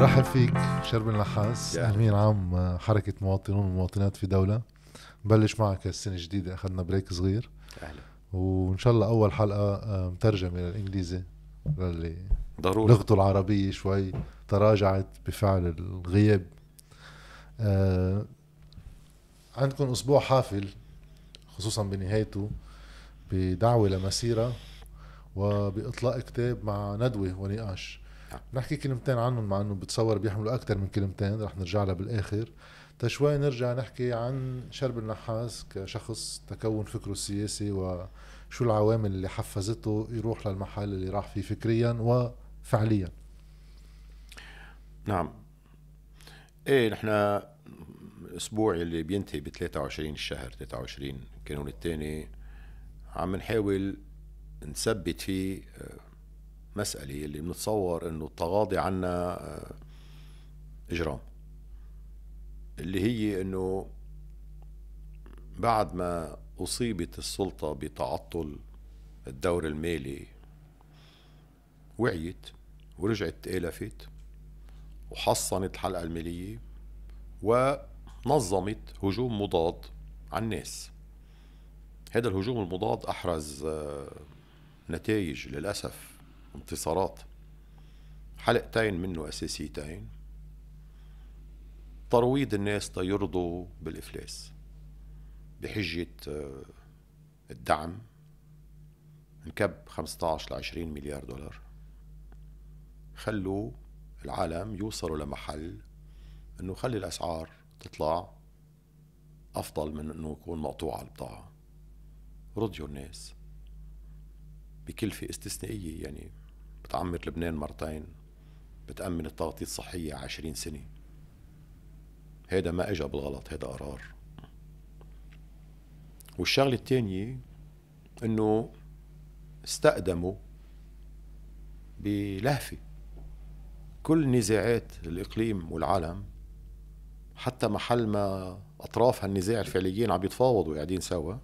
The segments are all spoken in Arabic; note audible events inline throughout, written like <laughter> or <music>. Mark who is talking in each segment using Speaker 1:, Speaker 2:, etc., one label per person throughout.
Speaker 1: رحب فيك شرب النحاس امين عام آه، حركه مواطنون ومواطنات في دوله نبلش معك السنه الجديده اخذنا بريك صغير اهلا وان شاء الله اول حلقه آه، مترجمه للانجليزي للي ضروري لغته العربيه شوي تراجعت بفعل الغياب آه عندكم اسبوع حافل خصوصا بنهايته بدعوه لمسيره وباطلاق كتاب مع ندوه ونقاش نحكي كلمتين عنهم مع انه بتصور بيحملوا اكثر من كلمتين رح نرجع لها بالاخر تشوي نرجع نحكي عن شرب النحاس كشخص تكون فكره السياسي وشو العوامل اللي حفزته يروح للمحل اللي راح فيه فكريا وفعليا
Speaker 2: نعم ايه نحن الاسبوع اللي بينتهي ب 23 الشهر 23 كانون الثاني عم نحاول نثبت فيه آه، مسألة اللي بنتصور انه التغاضي عنا آه، اجرام اللي هي انه بعد ما اصيبت السلطة بتعطل الدور المالي وعيت ورجعت تالفت وحصنت الحلقة المالية ونظمت هجوم مضاد على الناس هذا الهجوم المضاد احرز آه، نتائج للاسف انتصارات حلقتين منه أساسيتين ترويض الناس تيرضوا بالإفلاس بحجة آه، الدعم انكب 15 ل 20 مليار دولار خلوا العالم يوصلوا لمحل انه خلي الاسعار تطلع افضل من انه يكون مقطوعه البضاعه رضيوا الناس بكلفه استثنائيه يعني بتعمر لبنان مرتين بتأمن التغطية الصحية عشرين سنة هيدا ما اجا بالغلط هيدا قرار والشغلة الثانية انه استقدموا بلهفة كل نزاعات الإقليم والعالم حتى محل ما أطراف هالنزاع الفعليين عم يتفاوضوا قاعدين سوا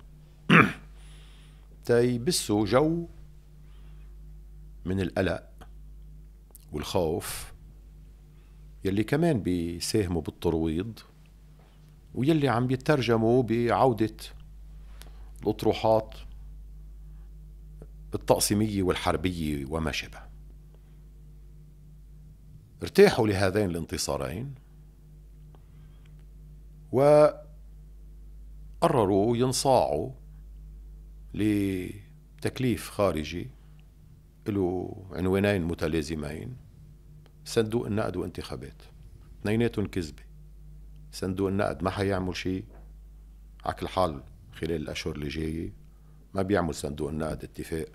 Speaker 2: <clears throat> تيبسوا جو من القلق والخوف يلي كمان بيساهموا بالترويض ويلي عم يترجموا بعودة الأطروحات التقسيمية والحربية وما شابه ارتاحوا لهذين الانتصارين وقرروا ينصاعوا لتكليف خارجي له عنوانين متلازمين صندوق النقد وانتخابات اثنيناتهم كذبه صندوق النقد ما حيعمل شيء على كل حال خلال الاشهر اللي جايه ما بيعمل صندوق النقد اتفاق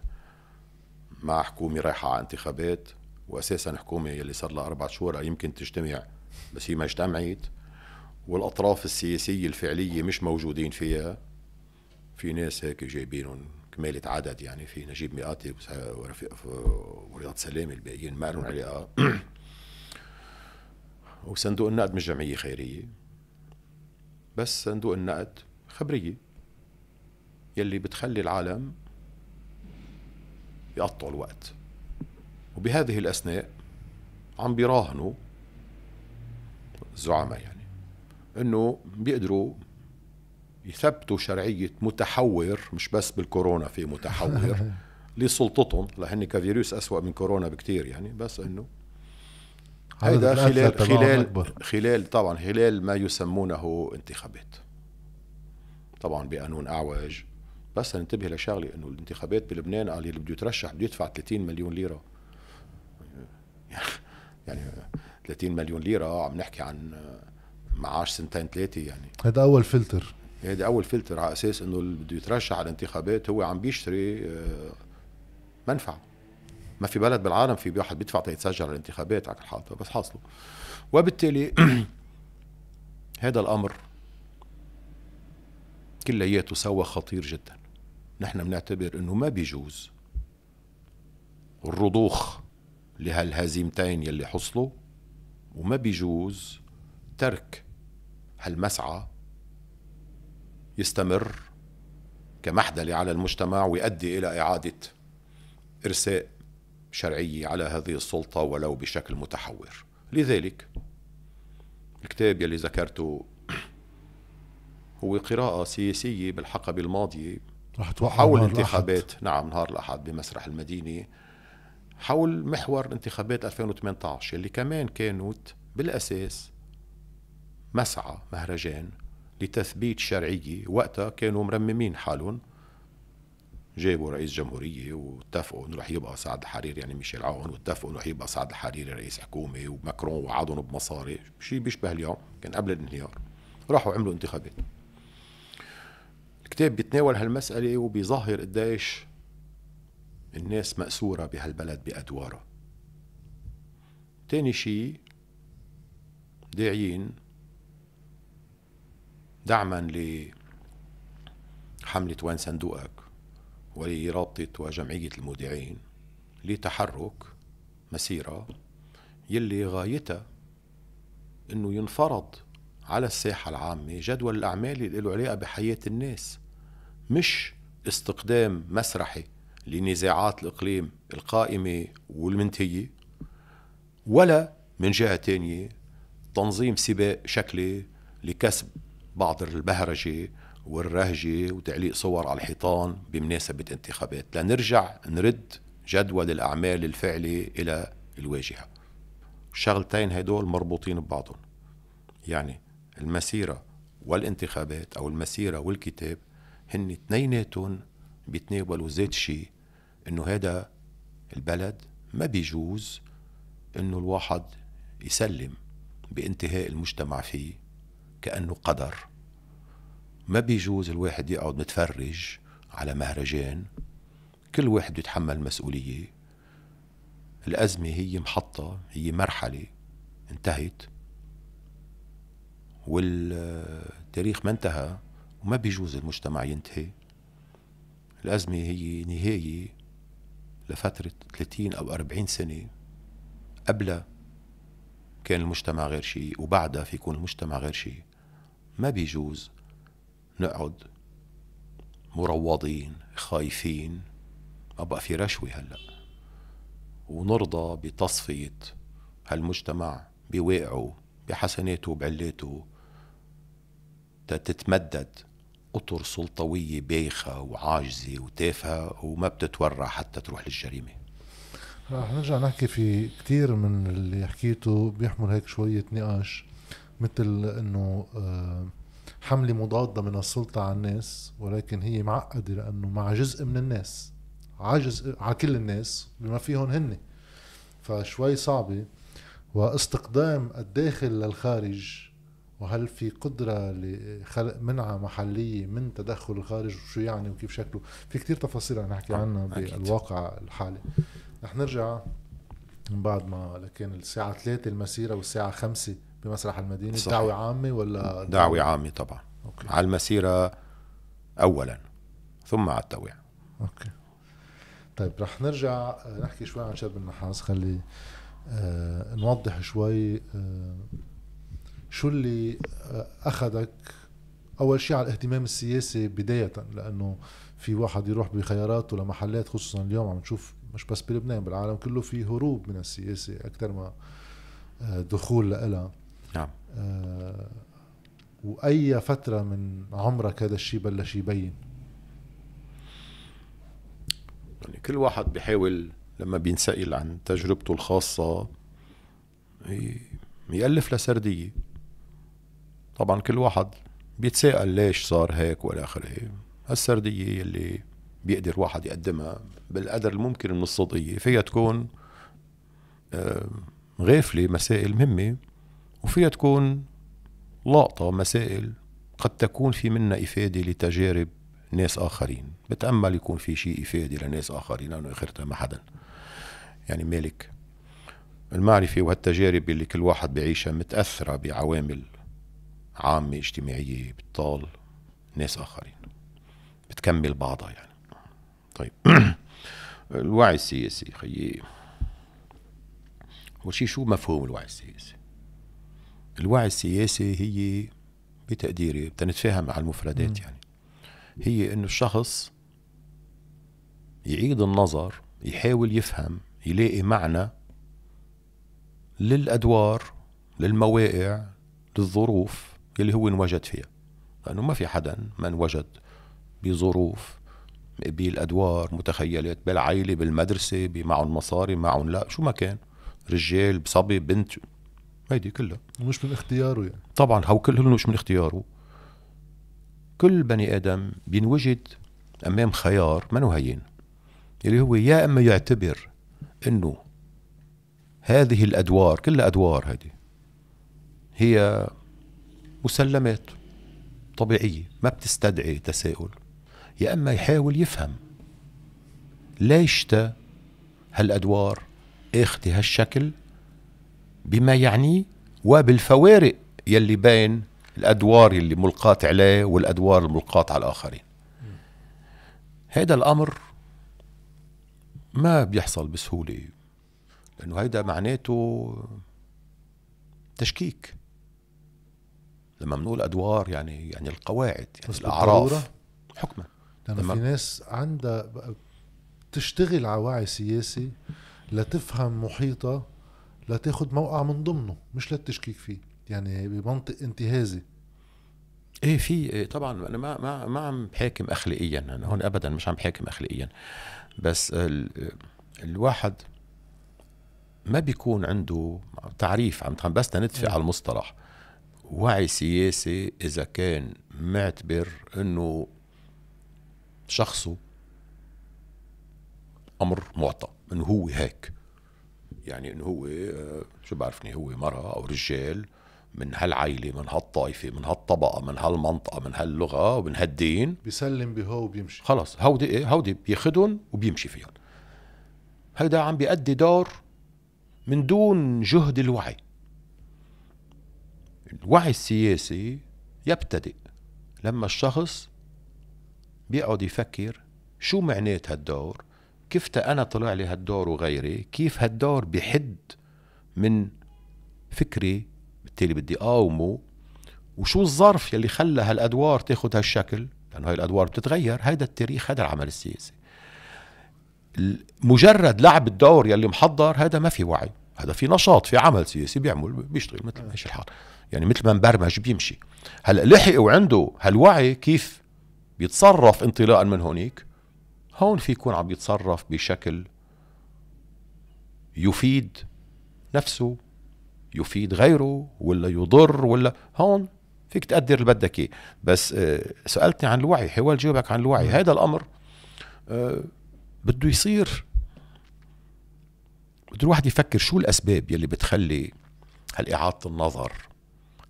Speaker 2: مع حكومه رايحه على انتخابات واساسا حكومه يلي صار لها اربع شهور يمكن تجتمع بس هي ما اجتمعت والاطراف السياسيه الفعليه مش موجودين فيها في ناس هيك جايبينهم كمالة عدد يعني في نجيب مئاتي ورفيق ورياض سلامة الباقيين ما لهم علاقة وصندوق النقد مش جمعية خيرية بس صندوق النقد خبرية يلي بتخلي العالم يقطعوا الوقت وبهذه الأثناء عم بيراهنوا الزعماء يعني انه بيقدروا يثبتوا شرعية متحور مش بس بالكورونا في متحور <laughs> لسلطتهم لهن كفيروس أسوأ من كورونا بكتير يعني بس أنه
Speaker 1: هيدا خلال خلال
Speaker 2: خلال طبعا خلال ما يسمونه انتخابات طبعا بقانون أعوج بس ننتبه لشغله انه الانتخابات بلبنان قال اللي بده يترشح بده يدفع 30 مليون ليره <laughs> يعني 30 مليون ليره عم نحكي عن معاش سنتين ثلاثه يعني
Speaker 1: هذا اول فلتر
Speaker 2: يعني هذا اول فلتر على اساس انه اللي بده يترشح على الانتخابات هو عم بيشتري آه، منفعه ما في بلد بالعالم في واحد بيدفع تيتسجل على الانتخابات على الحاطه بس حاصله وبالتالي <clears throat> هذا الامر كلياته سوا خطير جدا نحن بنعتبر انه ما بيجوز الرضوخ لهالهزيمتين يلي حصلوا وما بيجوز ترك هالمسعى يستمر كمحدلة على المجتمع ويؤدي إلى إعادة إرساء شرعية على هذه السلطة ولو بشكل متحور لذلك الكتاب يلي ذكرته هو قراءة سياسية بالحقبة الماضية رح حول انتخابات الأحد. نعم نهار الأحد بمسرح المدينة حول محور انتخابات 2018 اللي كمان كانت بالأساس مسعى مهرجان لتثبيت شرعية وقتها كانوا مرممين حالهم جابوا رئيس جمهورية واتفقوا انه رح يبقى سعد الحريري يعني ميشيل عون واتفقوا انه رح يبقى سعد الحريري رئيس حكومة وماكرون وعدهم بمصاري شيء بيشبه اليوم كان قبل الانهيار راحوا عملوا انتخابات الكتاب بيتناول هالمسألة وبيظهر قديش الناس مأسورة بهالبلد بأدوارها تاني شيء داعيين دعما لحملة وين صندوقك ولرابطة وجمعية المودعين لتحرك مسيرة يلي غايتها انه ينفرض على الساحة العامة جدول الأعمال اللي له علاقة بحياة الناس مش استقدام مسرحي لنزاعات الإقليم القائمة والمنتهية ولا من جهة تانية تنظيم سباق شكلي لكسب بعض البهرجة والرهجة وتعليق صور على الحيطان بمناسبة انتخابات لنرجع نرد جدول الأعمال الفعلي إلى الواجهة الشغلتين هدول مربوطين ببعضهم يعني المسيرة والانتخابات أو المسيرة والكتاب هن اثنيناتهم بيتناولوا ذات شيء انه هذا البلد ما بيجوز انه الواحد يسلم بانتهاء المجتمع فيه كانه قدر ما بيجوز الواحد يقعد متفرج على مهرجان كل واحد يتحمل مسؤولية الأزمة هي محطة هي مرحلة انتهت والتاريخ ما انتهى وما بيجوز المجتمع ينتهي الأزمة هي نهاية لفترة 30 أو 40 سنة قبلها كان المجتمع غير شيء وبعدها فيكون المجتمع غير شيء ما بيجوز نقعد مروضين خايفين ما بقى في رشوة هلأ ونرضى بتصفية هالمجتمع بواقعه بحسناته وبعلاته تتمدد أطر سلطوية بايخة وعاجزة وتافهة وما بتتورع حتى تروح للجريمة
Speaker 1: رح نرجع نحكي في كثير من اللي حكيته بيحمل هيك شوية نقاش مثل انه آه حملة مضادة من السلطة على الناس ولكن هي معقدة لأنه مع جزء من الناس عجز على كل الناس بما فيهم هن فشوي صعبة واستقدام الداخل للخارج وهل في قدرة لخلق منعة محلية من تدخل الخارج وشو يعني وكيف شكله في كتير تفاصيل رح نحكي عنها بالواقع الحالي رح نرجع من بعد ما لكن الساعة ثلاثة المسيرة والساعة خمسة بمسرح المدينه صحيح. دعوه عامه ولا دعوه
Speaker 2: عامه طبعا أوكي. على المسيره اولا ثم على التوعيه اوكي
Speaker 1: طيب رح نرجع آه، نحكي شوي عن شاب النحاس خلي آه نوضح شوي آه شو اللي آه اخذك اول شيء على الاهتمام السياسي بدايه لانه في واحد يروح بخياراته لمحلات خصوصا اليوم عم نشوف مش بس بلبنان بالعالم كله في هروب من السياسه اكثر ما آه، دخول لها آه، واي فتره من عمرك هذا الشيء بلش يبين
Speaker 2: يعني كل واحد بيحاول لما بينسأل عن تجربته الخاصة يألف لسردية طبعا كل واحد بيتساءل ليش صار هيك ولا آخره السردية اللي بيقدر واحد يقدمها بالقدر الممكن من الصدقية فيها تكون آه، غافلة مسائل مهمة وفيها تكون لقطة مسائل قد تكون في منا إفادة لتجارب ناس آخرين بتأمل يكون في شيء إفادة لناس آخرين لأنه آخرتها ما حدا يعني مالك المعرفة وهالتجارب اللي كل واحد بيعيشها متأثرة بعوامل عامة اجتماعية بتطال ناس آخرين بتكمل بعضها يعني طيب <clears throat> الوعي السياسي خيي أول شو مفهوم الوعي السياسي الوعي السياسي هي بتقديري بتنتفاهم مع على المفردات يعني هي انه الشخص يعيد النظر يحاول يفهم يلاقي معنى للادوار للمواقع للظروف اللي هو انوجد فيها لانه ما في حدا ما انوجد بظروف بالادوار متخيلات بالعائله بالمدرسه بمعهم مصاري معهم لا شو ما كان رجال صبي بنت
Speaker 1: هيدي كلها مش من اختياره يعني
Speaker 2: طبعا هو كلهم مش من اختياره كل بني ادم بينوجد امام خيار منو هين اللي هو يا اما يعتبر انه هذه الادوار كلها ادوار هذه هي مسلمات طبيعيه ما بتستدعي تساؤل يا اما يحاول يفهم ليش هالادوار اخذت هالشكل بما يعنيه وبالفوارق يلي بين الادوار اللي ملقات عليه والادوار الملقات على الاخرين هذا الامر ما بيحصل بسهوله لانه هيدا معناته تشكيك لما بنقول ادوار يعني يعني القواعد يعني الاعراف حكما لما في
Speaker 1: ناس عندها تشتغل على وعي سياسي لتفهم محيطها لتاخد موقع من ضمنه مش للتشكيك فيه يعني بمنطق انتهازي
Speaker 2: ايه في إيه، طبعا انا ما ما ما عم بحاكم اخلاقيا انا هون ابدا مش عم بحاكم اخلاقيا بس ال... الواحد ما بيكون عنده تعريف عم بس ندفع إيه. على المصطلح وعي سياسي اذا كان معتبر انه شخصه امر معطى انه هو هيك يعني انه هو آه، شو بعرفني هو مرة او رجال من هالعيلة من هالطائفة من هالطبقة من هالمنطقة من هاللغة ومن هالدين
Speaker 1: بيسلم بهو وبيمشي خلص هودي ايه هودي بياخدهم
Speaker 2: وبيمشي فيهم هيدا عم بيأدي دور من دون جهد الوعي الوعي السياسي يبتدئ لما الشخص بيقعد يفكر شو معنات هالدور كيف انا طلع لي هالدور وغيري كيف هالدور بحد من فكري بالتالي بدي اقاومه وشو الظرف يلي خلى هالادوار تاخذ هالشكل لانه هاي الادوار بتتغير هيدا التاريخ هذا العمل السياسي مجرد لعب الدور يلي محضر هذا ما في وعي هذا في نشاط في عمل سياسي بيعمل بيشتغل مثل ماشي الحال يعني مثل ما مبرمج بيمشي هلا لحق وعنده هالوعي كيف بيتصرف انطلاقا من هونيك هون في يكون عم يتصرف بشكل يفيد نفسه يفيد غيره ولا يضر ولا هون فيك تقدر اللي بدك اياه بس آه، سالتني عن الوعي حوال جاوبك عن الوعي هذا الامر آه، بده يصير بده الواحد يفكر شو الاسباب يلي بتخلي هالإعادة النظر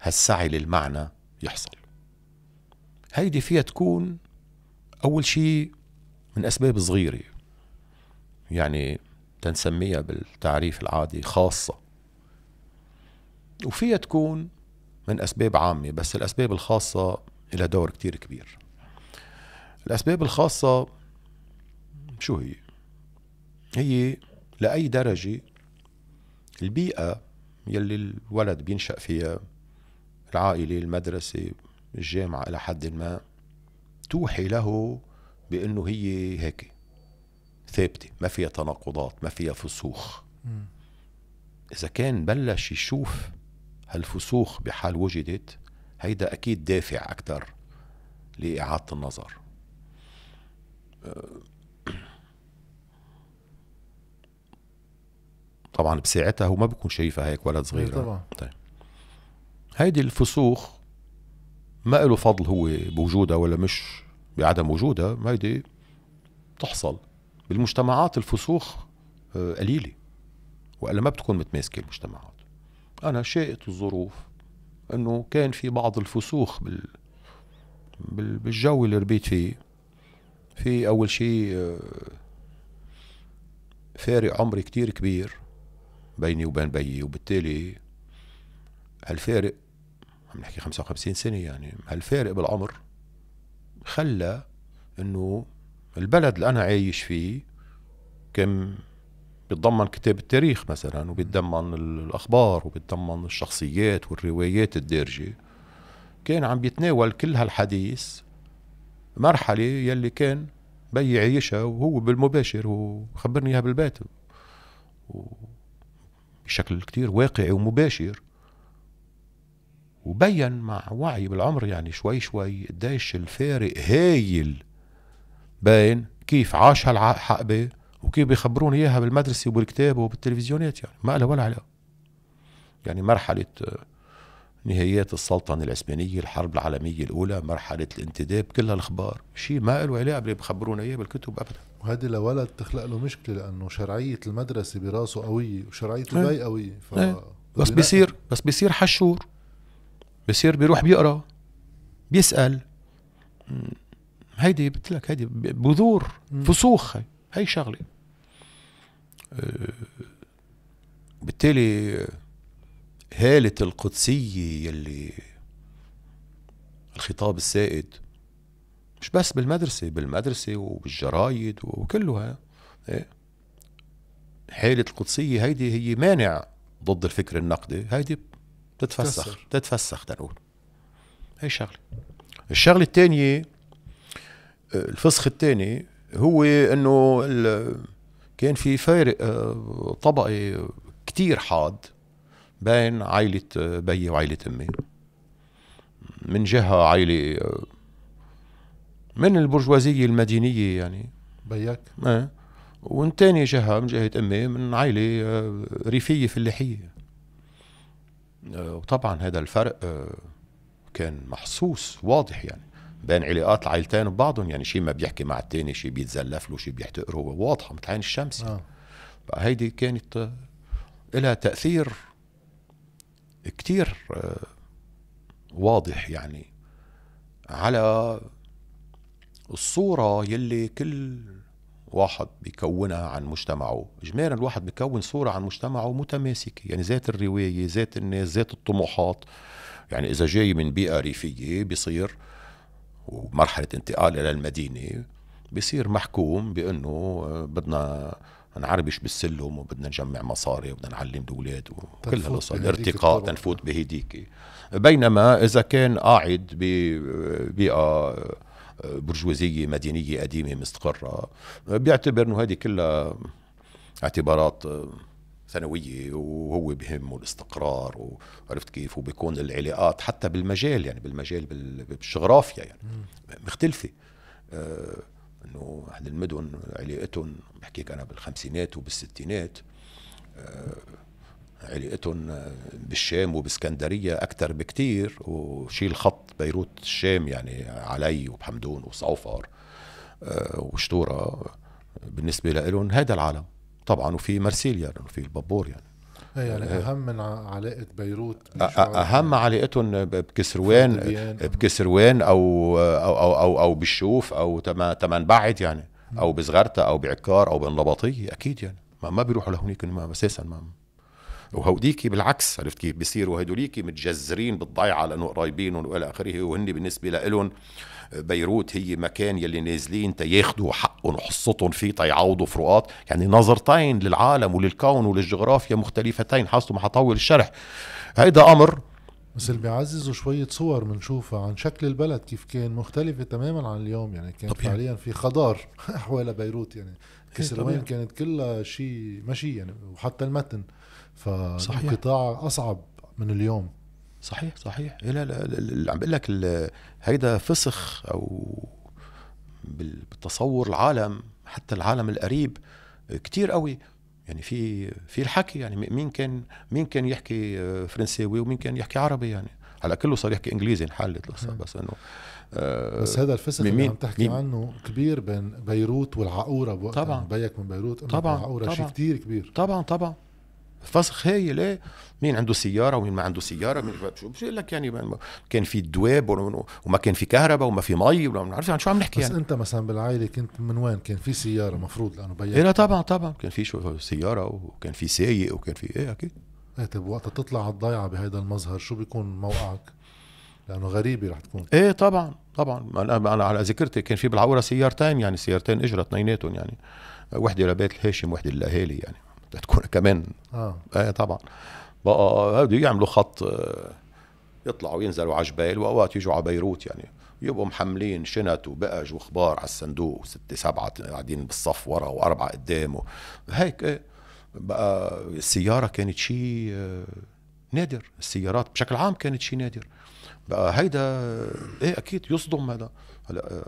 Speaker 2: هالسعي للمعنى يحصل هيدي فيها تكون أول شيء من أسباب صغيرة يعني تنسميها بالتعريف العادي خاصة وفيها تكون من أسباب عامة بس الأسباب الخاصة لها دور كتير كبير الأسباب الخاصة شو هي؟ هي لأي درجة البيئة يلي الولد بينشأ فيها العائلة المدرسة الجامعة إلى حد ما توحي له بانه هي هيك ثابته ما فيها تناقضات ما فيها فسوخ مم. اذا كان بلش يشوف هالفسوخ بحال وجدت هيدا اكيد دافع اكثر لاعاده النظر أه، طبعا بساعتها هو ما بكون شايفها هيك ولد إيه، صغير طبعا طيب هيدي الفسوخ ما له فضل هو بوجودها ولا مش بعدم وجودها هيدي تحصل بالمجتمعات الفسوخ آه، قليلة وإلا ما بتكون متماسكة المجتمعات أنا شاءت الظروف أنه كان في بعض الفسوخ بال... بال... بالجو اللي ربيت فيه في أول شيء آه، فارق عمري كتير كبير بيني وبين بيي وبالتالي هالفارق عم نحكي 55 سنة يعني هالفارق بالعمر خلى انه البلد اللي انا عايش فيه كم بيتضمن كتاب التاريخ مثلا وبيتضمن الاخبار وبيتضمن الشخصيات والروايات الدارجه كان عم بيتناول كل هالحديث مرحله يلي كان بي عايشها وهو بالمباشر وخبرني اياها بالبيت بشكل كتير واقعي ومباشر وبين مع وعي بالعمر يعني شوي شوي قديش الفارق هايل بين كيف عاش هالحقبه وكيف بيخبرون اياها بالمدرسه وبالكتاب وبالتلفزيونات يعني ما لها ولا علاقه يعني مرحله آه، نهايات السلطنة العثمانية الحرب العالمية الأولى مرحلة الانتداب كل هالأخبار شيء ما له علاقة باللي بخبرونا إياه بالكتب أبدا
Speaker 1: وهذه لولد تخلق له مشكلة لأنه شرعية المدرسة براسه قوية وشرعية البي إيه. قوية ف... إيه.
Speaker 2: بس بيصير بس بيصير حشور بصير بيروح بيقرا بيسال هيدي قلت لك هيدي بذور فسوخ هي, هي شغله آه، بالتالي هالة القدسية يلي الخطاب السائد مش بس بالمدرسة بالمدرسة وبالجرايد وكلها حالة آه، القدسية هيدي هي مانع ضد الفكر النقدي هيدي تتفسخ تتفسخ تنقول هي شغله الشغله الثانيه آه، الفسخ الثاني هو انه كان في فارق آه، طبقي كتير حاد بين عائلة آه، بيي وعائلة أمي من جهة عائلة من البرجوازية المدينية يعني بيك ايه ومن تاني جهة من جهة أمي من عائلة ريفية فلاحية آه، وطبعا هذا الفرق آه، كان محسوس واضح يعني بين علاقات العائلتين ببعضهم يعني شيء ما بيحكي مع التاني شيء بيتزلف له شيء بيحتقره واضحة مثل عين الشمس يعني. آه. هيدي كانت آه، لها تأثير كتير واضح يعني على الصورة يلي كل واحد بيكونها عن مجتمعه اجمالا الواحد بيكون صوره عن مجتمعه متماسكه يعني ذات الروايه ذات الناس ذات الطموحات يعني اذا جاي من بيئه ريفيه بصير ومرحله انتقال الى المدينه بصير محكوم بانه آه، بدنا نعربش بالسلم وبدنا نجمع مصاري وبدنا نعلم الاولاد وكل هالقصص الارتقاء تنفوت بهديك بينما اذا كان قاعد ببيئه آه، برجوازيه مدنيه قديمه مستقره بيعتبر انه هذه كلها اعتبارات آه، ثانوية وهو بهمه الاستقرار وعرفت كيف وبيكون العلاقات حتى بالمجال يعني بالمجال بالجغرافيا يعني مختلفة آه، انه احد المدن علاقتهم بحكيك انا بالخمسينات وبالستينات آه، علاقتهم بالشام وباسكندريه اكثر بكتير وشيل خط بيروت الشام يعني علي وبحمدون وصوفر آه، وشتورة بالنسبه لهم هذا العالم طبعا وفي مرسيليا يعني وفي البابور يعني إيه، يعني آه، آه. اهم
Speaker 1: من علاقه بيروت اهم
Speaker 2: علاقتهم بكسروان بكسروان او او او او, أو بالشوف او تمن بعد يعني او بصغرتا او بعكار او بالنبطيه اكيد يعني ما, ما بيروحوا لهونيك اساسا ما, ما وهوديكي بالعكس عرفت كيف بيصير هدوليكي متجذرين بالضيعه لانه قرايبين والى اخره وهن بالنسبه لهم آه، بيروت هي مكان يلي نازلين تياخدوا حقهم وحصتهم فيه تيعوضوا فروقات يعني نظرتين للعالم وللكون وللجغرافيا مختلفتين حاسته ما حطول
Speaker 1: الشرح هيدا امر بس اللي بيعززوا شوية صور بنشوفها عن شكل البلد كيف كان مختلفة تماما عن اليوم يعني كان طبيعي. فعليا في خضار أحوال <laughs> بيروت يعني إيه، كسر وين كانت كلها شيء ماشي يعني وحتى المتن فالقطاع اصعب من اليوم صحيح صحيح
Speaker 2: لا لا عم بقول لك هيدا فسخ او بالتصور العالم حتى العالم القريب كتير قوي يعني في في الحكي يعني مين كان مين كان يحكي فرنساوي ومين كان يحكي عربي يعني هلا كله صار يحكي انجليزي انحلت القصه بس انه آه بس هذا الفسخ اللي عم تحكي مين
Speaker 1: عنه كبير بين بيروت والعقوره طبعا بيك من بيروت طبعا العقوره شيء كثير كبير طبعا طبعا فسخ هاي لا
Speaker 2: مين عنده سياره ومين ما عنده سياره مين شو لك يعني كان في دواب وما كان في كهرباء وما في مي ولا بنعرف عن شو
Speaker 1: عم نحكي بس يعني. انت مثلا بالعائله كنت من وين كان في سياره مفروض لانه بيا إيه لا طبعا طبعا
Speaker 2: كان في شو سياره وكان في سايق وكان في ايه
Speaker 1: اكيد ايه طيب وقت تطلع على الضيعه بهيدا المظهر شو بيكون موقعك؟ لانه غريبه رح تكون ايه طبعا طبعا
Speaker 2: انا على ذاكرتي كان في بالعوره سيارتين يعني سيارتين اجرت اثنيناتهم يعني وحده لبيت الهاشم وحده للاهالي يعني بتاعت كوره كمان اه ايه طبعا بقى آه، بده يعملوا خط آه، يطلعوا ينزلوا على جبال واوقات يجوا على بيروت يعني يبقوا محملين شنت وبقج وخبار على الصندوق وستة سبعة قاعدين بالصف ورا وأربعة قدام هيك إيه بقى السيارة كانت شيء آه، نادر السيارات بشكل عام كانت شيء نادر بقى هيدا ايه اكيد يصدم هذا هلا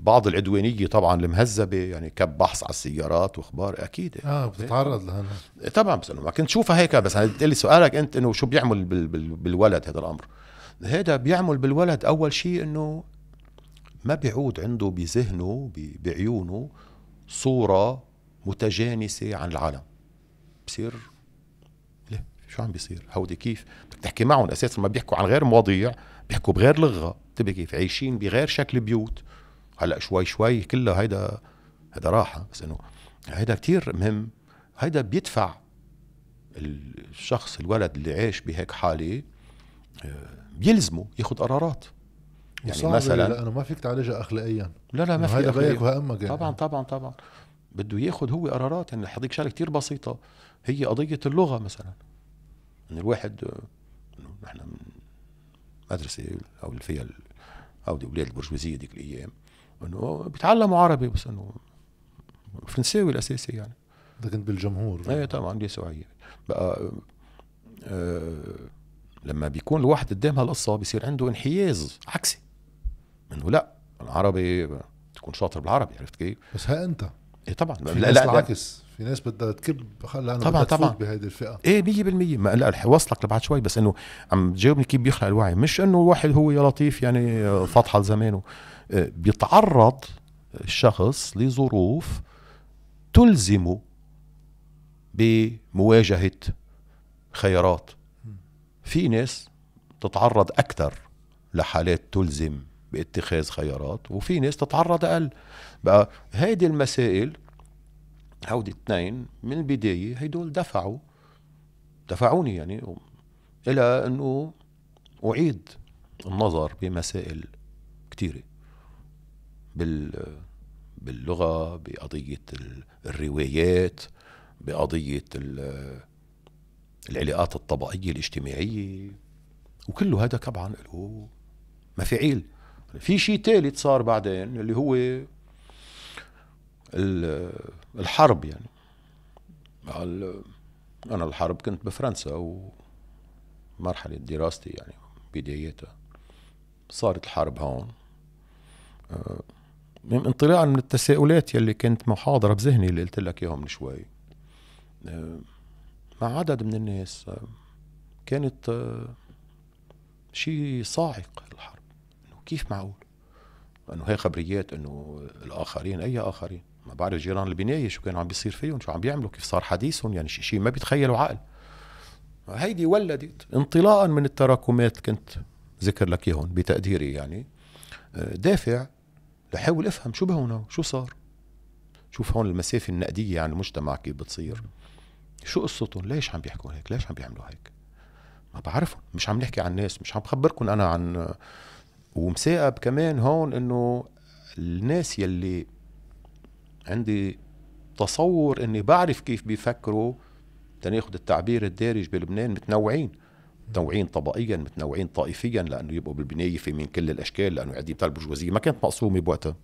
Speaker 2: بعض العدوانيه طبعا المهذبه يعني كب بحث على السيارات واخبار اكيد اه بتتعرض لهنا إيه، طبعا بس انه ما كنت شوفها هيك بس بتقول لي سؤالك انت انه شو بيعمل بالولد هذا الامر هذا بيعمل بالولد اول شيء انه ما بيعود عنده بذهنه بعيونه صوره متجانسه عن العالم بصير ليه شو عم بيصير هودي كيف بدك تحكي معهم اساسا ما بيحكوا عن غير مواضيع بيحكوا بغير لغه تبقى كيف عايشين بغير شكل بيوت هلا شوي شوي كلها هيدا هيدا راحه بس انه هيدا كتير مهم هيدا بيدفع الشخص الولد اللي عايش بهيك حاله آه، بيلزمه ياخذ قرارات يعني مثلا لانه
Speaker 1: ما فيك تعالجها اخلاقيا لا لا ما في هيدا بيك يعني. طبعا طبعا طبعا
Speaker 2: بده ياخذ هو قرارات يعني حضرتك شغله كثير بسيطه هي قضيه اللغه مثلا ان الواحد آه، نحن مدرسه او اللي فيها اولاد البرجوازيه ديك الايام انه بيتعلموا عربي بس انه فرنساوي الاساسي يعني اذا كنت بالجمهور ايه طبعا اليسوعيه بقى آه لما بيكون الواحد قدام هالقصه بيصير عنده انحياز عكسي انه لا العربي تكون شاطر بالعربي عرفت كيف؟ بس ها انت
Speaker 1: إيه طبعا في لا ناس لا العكس لا. في ناس بدها تكب خلى انا طبعا طبعا بهيدي الفئه
Speaker 2: ايه 100% ما لا وصلك لبعد شوي بس انه عم تجاوبني كيف بيخلق الوعي مش انه الواحد هو يا لطيف يعني فاتحه لزمانه إيه، بيتعرض الشخص لظروف تلزمه بمواجهه خيارات في ناس تتعرض اكثر لحالات تلزم باتخاذ خيارات وفي ناس تتعرض اقل بقى هيدي المسائل هودي اثنين من البدايه هيدول دفعوا دفعوني يعني الى انه اعيد النظر بمسائل كثيره بال باللغه بقضيه الروايات بقضيه العلاقات الطبقيه الاجتماعيه وكله هذا طبعا له مفاعيل في شيء ثالث صار بعدين اللي هو الحرب يعني أنا الحرب كنت بفرنسا ومرحلة دراستي يعني بدايتها صارت الحرب هون آه، انطلاقا من التساؤلات يلي كانت محاضرة بذهني اللي قلت لك إياهم من شوي آه، مع عدد من الناس آه، كانت شيء صاعق الحرب كيف معقول؟ لانه هي خبريات انه الاخرين اي اخرين ما بعرف جيران البنايه شو كان عم بيصير فيهم شو عم بيعملوا كيف صار حديثهم يعني شيء ما بيتخيلوا عقل هيدي ولدت انطلاقا من التراكمات كنت ذكر لك اياهم بتقديري يعني آه، دافع لحاول افهم شو بهون شو صار شوف هون المسافة النقدية عن يعني المجتمع كيف بتصير شو قصتهم ليش عم بيحكوا هيك ليش عم بيعملوا هيك ما بعرفهم مش عم نحكي عن ناس مش عم بخبركم انا عن ومسائب كمان هون انه الناس يلي عندي تصور اني بعرف كيف بيفكروا تناخد التعبير الدارج بلبنان متنوعين متنوعين طبقيا متنوعين طائفيا لانه يبقوا بالبنايه في من كل الاشكال لانه قاعدين بتاع البرجوازيه ما كانت مقسومه بوقتها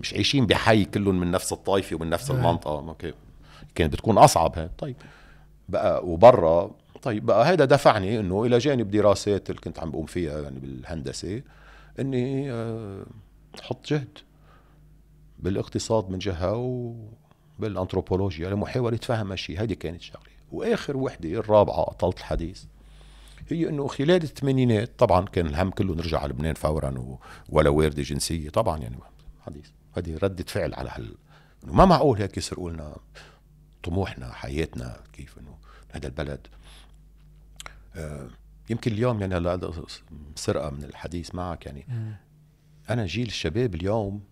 Speaker 2: مش عايشين بحي كلهم من نفس الطائفه ومن نفس إيه. المنطقه اوكي كانت بتكون اصعب هاي طيب بقى وبرا طيب بقى هيدا دفعني انه الى جانب دراسات اللي كنت عم بقوم فيها يعني بالهندسه اني احط آه، جهد بالاقتصاد من جهه وبالانثروبولوجيا لمحاوله فهم هالشيء هذه كانت شغله واخر وحده الرابعه اطلت الحديث هي انه خلال الثمانينات طبعا كان الهم كله نرجع على لبنان فورا ولا وارده جنسيه طبعا يعني حديث هذه رده فعل على هال ما معقول هيك يسرقوا لنا طموحنا حياتنا كيف انه هذا البلد آه، يمكن اليوم يعني هلا سرقه من الحديث معك يعني انا جيل الشباب اليوم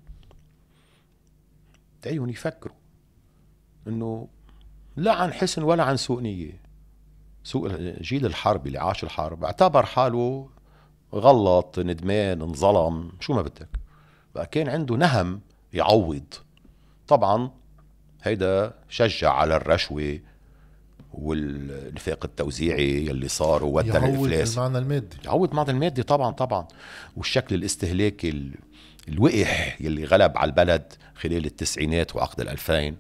Speaker 2: دعيهم يفكروا انه لا عن حسن ولا عن سوء نيه سوء جيل الحرب اللي عاش الحرب اعتبر حاله غلط ندمان انظلم شو ما بدك بقى كان عنده نهم يعوض طبعا هيدا شجع على الرشوه والنفاق التوزيعي يلي صار ووتر الافلاس يعوض المعنى المادي يعوض المعنى المادي طبعا طبعا والشكل الاستهلاكي الوقح يلي غلب على البلد خلال التسعينات وعقد الألفين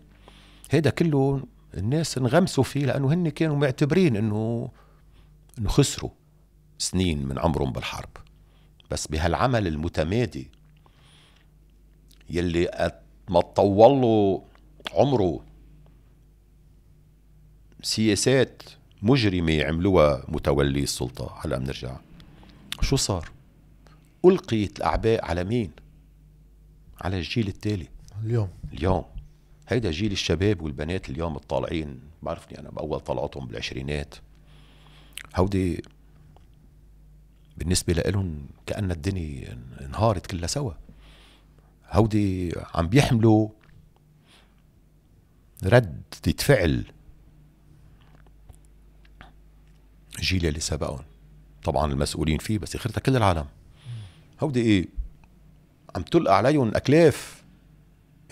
Speaker 2: هذا كله الناس انغمسوا فيه لأنه هن كانوا معتبرين أنه أنه خسروا سنين من عمرهم بالحرب بس بهالعمل المتمادي يلي ما تطول له عمره سياسات مجرمة عملوها متولي السلطة هلا بنرجع شو صار؟ ألقيت الأعباء على مين؟ على الجيل التالي اليوم اليوم هيدا جيل الشباب والبنات اليوم الطالعين بعرفني أنا بأول طلعتهم بالعشرينات هودي بالنسبة لهم كأن الدنيا انهارت كلها سوا هودي عم بيحملوا ردة فعل جيل اللي سبقهم طبعا المسؤولين فيه بس اخرتها كل العالم هودي ايه عم تلقى عليهم اكلاف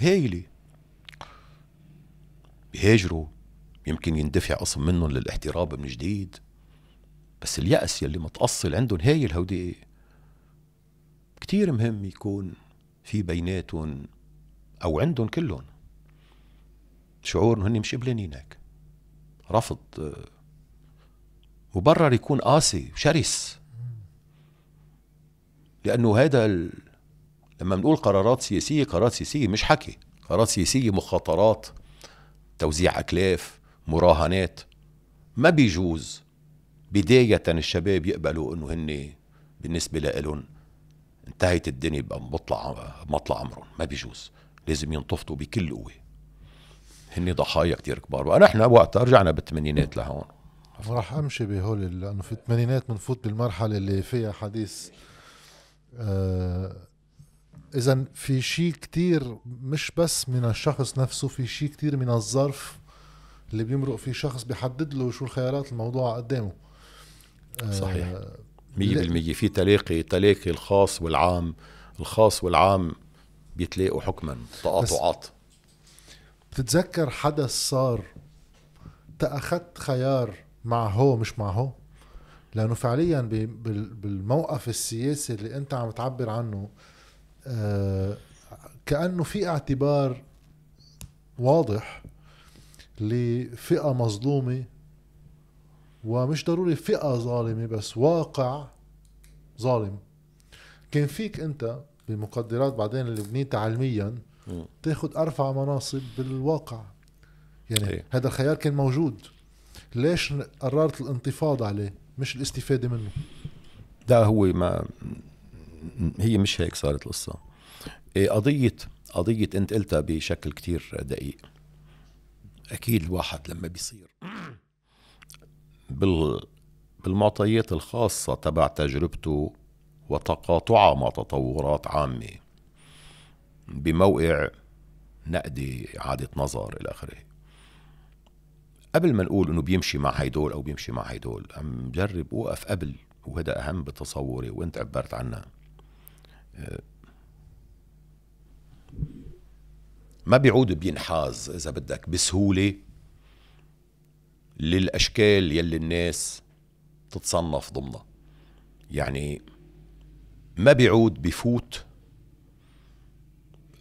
Speaker 2: هايله بيهاجروا يمكن يندفع قسم منهم للاحتراب من جديد بس اليأس يلي متأصل عندهم هايل هودي ايه كتير مهم يكون في بيناتهم او عندهم كلهم شعور انهم مش قبلانينك رفض آه، وبرر يكون قاسي وشرس لانه هذا ال... لما بنقول قرارات سياسيه قرارات سياسيه مش حكي قرارات سياسيه مخاطرات توزيع اكلاف مراهنات ما بيجوز بدايه الشباب يقبلوا انه هن بالنسبه لهم انتهت الدنيا بمطلع مطلع عمرهم ما بيجوز لازم ينطفطوا بكل قوه هن ضحايا كتير كبار ونحن وقتها رجعنا بالثمانينات لهون
Speaker 1: راح امشي بهول لانه في الثمانينات بنفوت بالمرحله اللي فيها حديث آه اذا في شيء كتير مش بس من الشخص نفسه في شيء كتير من الظرف اللي بيمرق فيه شخص بيحدد له شو الخيارات الموضوعة قدامه آه، صحيح 100%
Speaker 2: في تلاقي تلاقي الخاص والعام الخاص والعام بيتلاقوا حكما تقاطعات
Speaker 1: بتتذكر حدث صار تأخذت خيار مع هو مش مع هو لانه فعليا بالموقف السياسي اللي انت عم تعبر عنه آه، كانه في اعتبار واضح لفئه مظلومه ومش ضروري فئه ظالمه بس واقع ظالم كان فيك انت بمقدرات بعدين اللي بنيت علميا تاخذ ارفع مناصب بالواقع يعني هذا الخيار كان موجود ليش قررت الانتفاض عليه مش الاستفادة منه
Speaker 2: لا هو ما هي مش هيك صارت القصة إيه، قضية قضية انت قلتها بشكل كتير دقيق اكيد الواحد لما بيصير بال بالمعطيات الخاصة تبع تجربته وتقاطع مع تطورات عامة بموقع نقدي إعادة نظر إلى آخره قبل ما نقول انه بيمشي مع هيدول او بيمشي مع هيدول عم جرب اوقف قبل وهذا اهم بتصوري وانت عبرت عنها أه، ما بيعود بينحاز اذا بدك بسهوله للاشكال يلي الناس تتصنف ضمنها يعني ما بيعود بفوت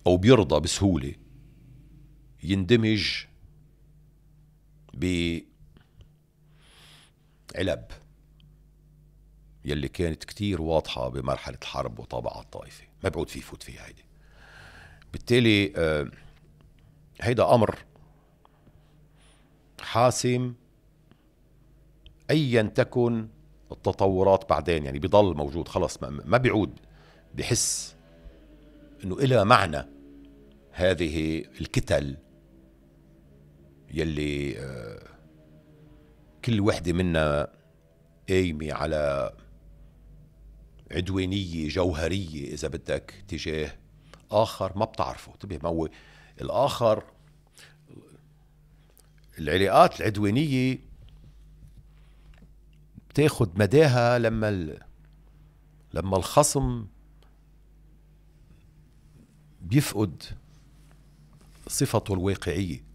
Speaker 2: او بيرضى بسهوله يندمج بعلب يلي كانت كتير واضحة بمرحلة الحرب وطابعة الطائفة ما بعود في فوت فيها هيدي بالتالي آه، هيدا أمر حاسم ايا تكن التطورات بعدين يعني بضل موجود خلص ما بيعود بحس انه إلى معنى هذه الكتل يلي آه، كل وحده منا قايمه على عدوانيه جوهريه اذا بدك تجاه اخر ما بتعرفه انتبه ما هو الاخر العلاقات العدوانيه بتاخد مداها لما ال... لما الخصم بيفقد صفته الواقعيه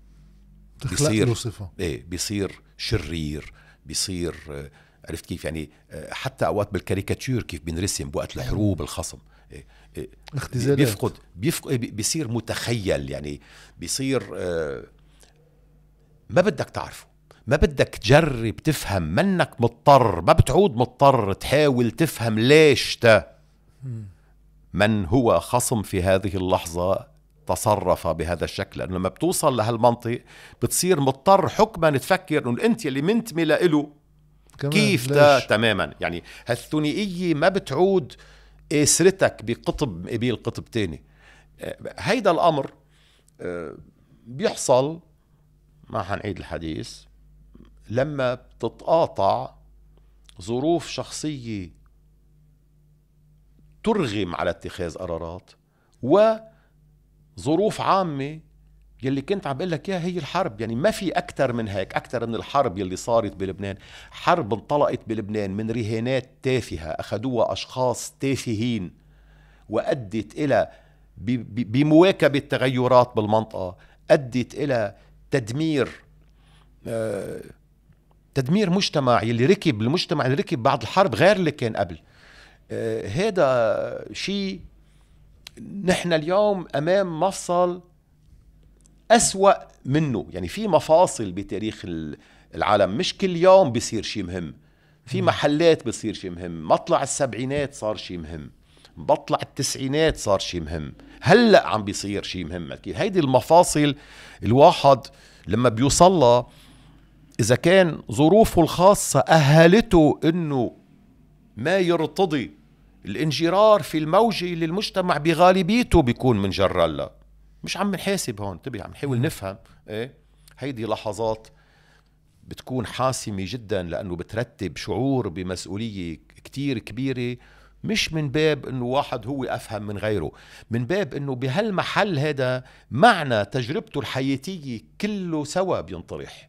Speaker 1: بيصير صفة
Speaker 2: ايه بيصير شرير بيصير آه، عرفت كيف يعني آه، حتى اوقات بالكاريكاتير كيف بنرسم بوقت الحروب الخصم إيه، إيه، اختزالات بيفقد بيفقد إيه، بيصير متخيل يعني بيصير آه، ما بدك تعرفه ما بدك تجرب تفهم منك مضطر ما بتعود مضطر تحاول تفهم ليش تا من هو خصم في هذه اللحظة تصرف بهذا الشكل لأنه لما بتوصل لهالمنطق بتصير مضطر حكما تفكر أنه أنت اللي منتمي لإله كيف تا تماما يعني هالثنائية ما بتعود إسرتك بقطب قبيل قطب تاني آه، هيدا الأمر آه، بيحصل ما حنعيد الحديث لما بتتقاطع ظروف شخصية ترغم على اتخاذ قرارات و ظروف عامة يلي كنت عم بقول لك اياها هي الحرب يعني ما في اكثر من هيك اكثر من الحرب يلي صارت بلبنان حرب انطلقت بلبنان من رهانات تافهه اخذوها اشخاص تافهين وادت الى بمواكبه تغيرات بالمنطقه ادت الى تدمير آه، تدمير مجتمع يلي ركب المجتمع اللي ركب بعد الحرب غير اللي كان قبل هذا آه، شيء نحن اليوم امام مفصل أسوأ منه يعني في مفاصل بتاريخ العالم مش كل يوم بصير شيء مهم في محلات بصير شيء مهم مطلع السبعينات صار شيء مهم بطلع التسعينات صار شيء مهم هلا عم بيصير شيء مهم هيدي المفاصل الواحد لما بيوصلها اذا كان ظروفه الخاصه اهلته انه ما يرتضي الانجرار في الموجة اللي المجتمع بغالبيته بيكون من جرالة مش عم نحاسب هون انتبه طيب يعني عم نحاول نفهم ايه هيدي لحظات بتكون حاسمة جدا لأنه بترتب شعور بمسؤولية كتير كبيرة مش من باب انه واحد هو افهم من غيره من باب انه بهالمحل هذا معنى تجربته الحياتيه كله سوا بينطرح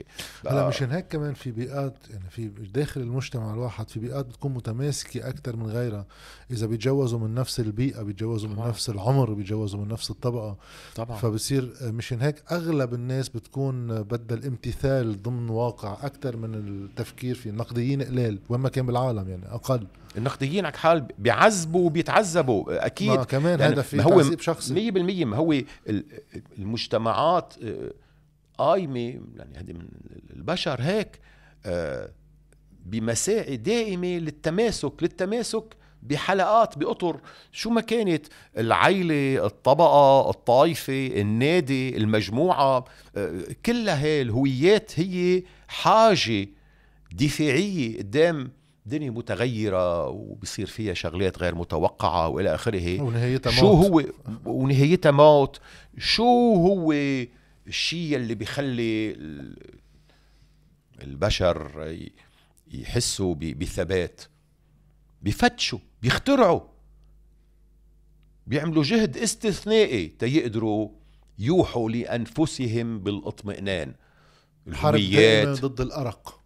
Speaker 1: ببكي هلا آه. مشان هيك كمان في بيئات يعني في داخل المجتمع الواحد في بيئات بتكون متماسكه اكثر من غيرها اذا بيتجوزوا من نفس البيئه بيتجوزوا من نفس العمر بيتجوزوا من نفس الطبقه طبعا فبصير آه، مشان هيك اغلب الناس بتكون آه، بدها الامتثال ضمن واقع اكثر من التفكير في النقديين قلال وين ما كان بالعالم يعني اقل
Speaker 2: النقديين على حال بيعذبوا وبيتعذبوا اكيد ما كمان يعني هذا في تعذيب شخصي 100% هو المجتمعات قايمه يعني هذه من البشر هيك آه، بمساعي دائمه للتماسك للتماسك بحلقات بأطر شو ما كانت العيلة الطبقة الطائفة النادي المجموعة آه، كلها هي الهويات هي حاجة دفاعية قدام دنيا متغيرة وبصير فيها شغلات غير متوقعة وإلى آخره ونهايتها موت شو هو ونهايتها موت شو هو الشيء اللي بيخلي البشر يحسوا بثبات بيفتشوا بيخترعوا بيعملوا جهد استثنائي تيقدروا يوحوا لانفسهم بالاطمئنان الحرب ضد الارق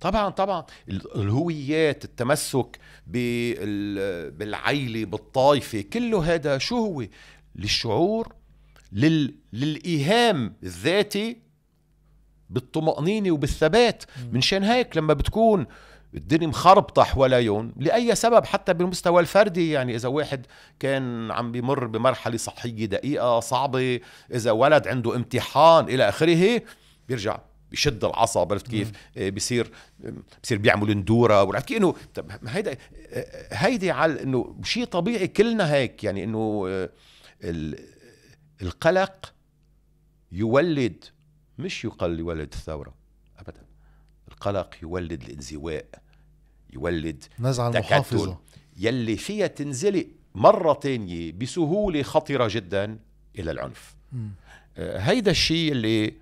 Speaker 2: طبعا طبعا الهويات التمسك بالعيله بالطائفه كله هذا شو هو للشعور لل... للايهام الذاتي بالطمأنينة وبالثبات من شان هيك لما بتكون الدنيا مخربطة حواليهم لأي سبب حتى بالمستوى الفردي يعني إذا واحد كان عم بمر بمرحلة صحية دقيقة صعبة إذا ولد عنده امتحان إلى آخره بيرجع بشد العصب عرفت كيف آه، بصير بصير بيعمل ندوره وعرفت كيف انه طب هيدا آه، آه، هيدي على انه شيء طبيعي كلنا هيك يعني انه ال... القلق يولد مش يقل يولد الثوره ابدا القلق يولد الانزواء يولد نزعه المحافظه يلي فيها تنزلق مره تانية بسهوله خطره جدا الى العنف آه هيدا الشيء اللي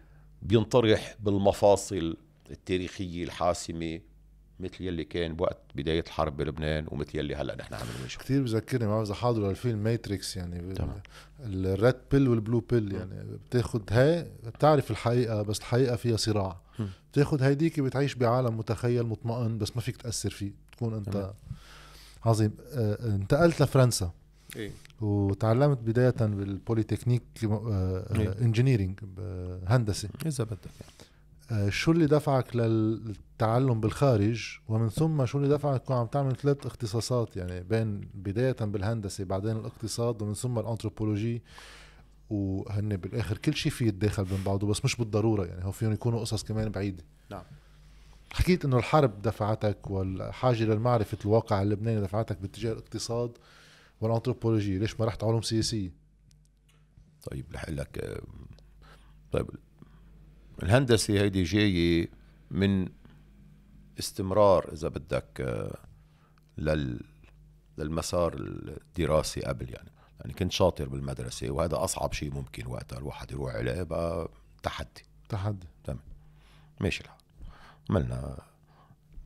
Speaker 2: بينطرح بالمفاصل التاريخيه الحاسمه مثل يلي كان بوقت بداية الحرب بلبنان ومثل يلي هلا نحن عم نشوف
Speaker 1: كثير بذكرني ما إذا حاضروا الفيلم ماتريكس يعني الريد بيل والبلو بيل يعني بتاخذ هاي بتعرف الحقيقة بس الحقيقة فيها صراع بتاخذ هيديك بتعيش بعالم متخيل مطمئن بس ما فيك تأثر فيه بتكون أنت تمام. عظيم آه انتقلت لفرنسا إيه؟ وتعلمت بداية بالبوليتكنيك آه إيه؟ انجينيرينج آه، هندسة إذا بدك يعني. آه، شو اللي دفعك للتعلم بالخارج ومن ثم شو اللي دفعك تكون عم تعمل ثلاث اختصاصات يعني بين بداية بالهندسة بعدين الاقتصاد ومن ثم الانثروبولوجي وهن بالاخر كل شيء فيه يتداخل بين بعضه بس مش بالضرورة يعني هو فيهم يكونوا قصص كمان بعيدة نعم حكيت انه الحرب دفعتك والحاجة للمعرفة الواقع اللبناني دفعتك باتجاه الاقتصاد والانثروبولوجي ليش ما رحت علوم سياسية طيب رح لك آه،
Speaker 2: طيب الهندسه هيدي جايه من استمرار اذا بدك آه، لل للمسار الدراسي قبل يعني يعني كنت شاطر بالمدرسه وهذا اصعب شيء ممكن وقتها الواحد يروح عليه بقى تحدي تحدي تمام ماشي الحال عملنا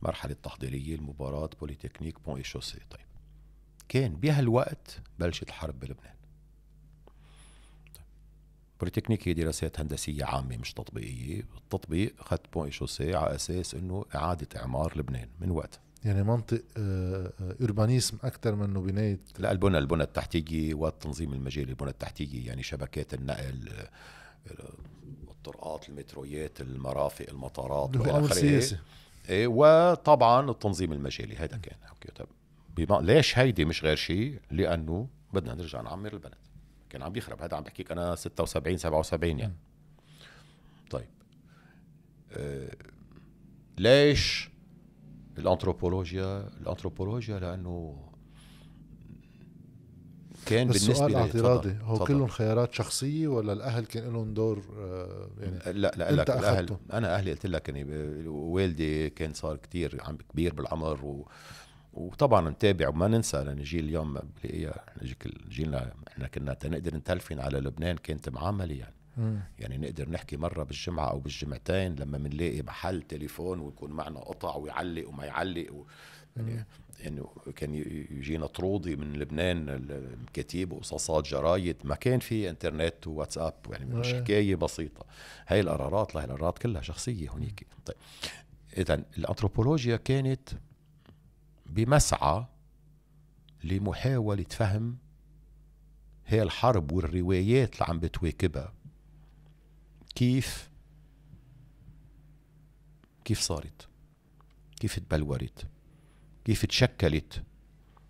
Speaker 2: مرحله تحضيريه المباراه بوليتكنيك بون شوسي طيب كان بهالوقت بلشت الحرب بلبنان بوليتكنيك هي دراسات هندسيه عامه مش تطبيقيه التطبيق اخذت بون شوسي على اساس انه اعاده اعمار لبنان من وقتها
Speaker 1: يعني منطق اوربانيزم اكثر منه بنايه
Speaker 2: لا البنى البنى التحتيه والتنظيم المجالي البنى التحتيه يعني شبكات النقل آه، الطرقات المترويات المرافق المطارات والى إيه وطبعا التنظيم المجالي هذا كان اوكي طب ليش هيدي مش غير شيء لانه بدنا نرجع نعمر البلد كان عم يخرب هذا عم بحكيك انا 76 77 يعني طيب آه ليش الانثروبولوجيا الانثروبولوجيا لانه كان بالنسبه السؤال اعتراضي هو كلهم
Speaker 1: خيارات شخصيه ولا الاهل كان لهم دور آه، يعني لا لا انت الاهل
Speaker 2: انا اهلي قلت لك يعني آه، والدي كان صار كتير عم كبير بالعمر و وطبعا نتابع وما ننسى لان جيل اليوم بلاقيها احنا جيلنا احنا كنا تنقدر نتلفن على لبنان كانت معامله يعني يعني نقدر نحكي مره بالجمعه او بالجمعتين لما بنلاقي محل تليفون ويكون معنا قطع ويعلق وما يعلق و... يعني, يعني كان يجينا طرودي من لبنان كتيب وقصاصات جرايد ما كان في انترنت وواتساب يعني مش إيه. حكايه بسيطه هاي القرارات لهي القرارات كلها شخصيه هنيك طيب اذا الانثروبولوجيا كانت بمسعى لمحاولة فهم هي الحرب والروايات اللي عم بتواكبها كيف كيف صارت كيف تبلورت كيف تشكلت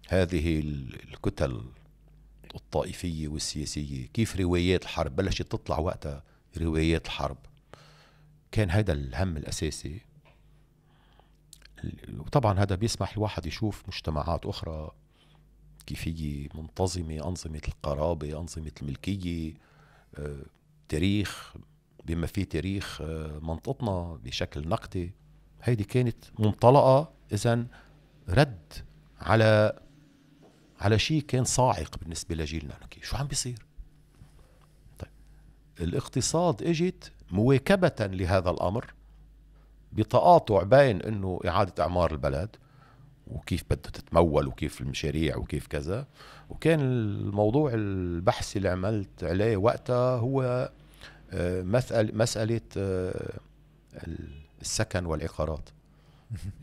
Speaker 2: هذه الكتل الطائفية والسياسية كيف روايات الحرب بلشت تطلع وقتها روايات الحرب كان هذا الهم الأساسي وطبعا هذا بيسمح الواحد يشوف مجتمعات أخرى كيفية منتظمة أنظمة القرابة أنظمة الملكية آه، تاريخ بما فيه تاريخ آه، منطقتنا بشكل نقدي هيدي كانت منطلقة إذا رد على على شيء كان صاعق بالنسبة لجيلنا شو عم بيصير طيب الاقتصاد اجت مواكبة لهذا الأمر بتقاطع باين انه اعاده اعمار البلد وكيف بدها تتمول وكيف المشاريع وكيف كذا وكان الموضوع البحث اللي عملت عليه وقتها هو آه، مسألة مسألة آه، السكن والعقارات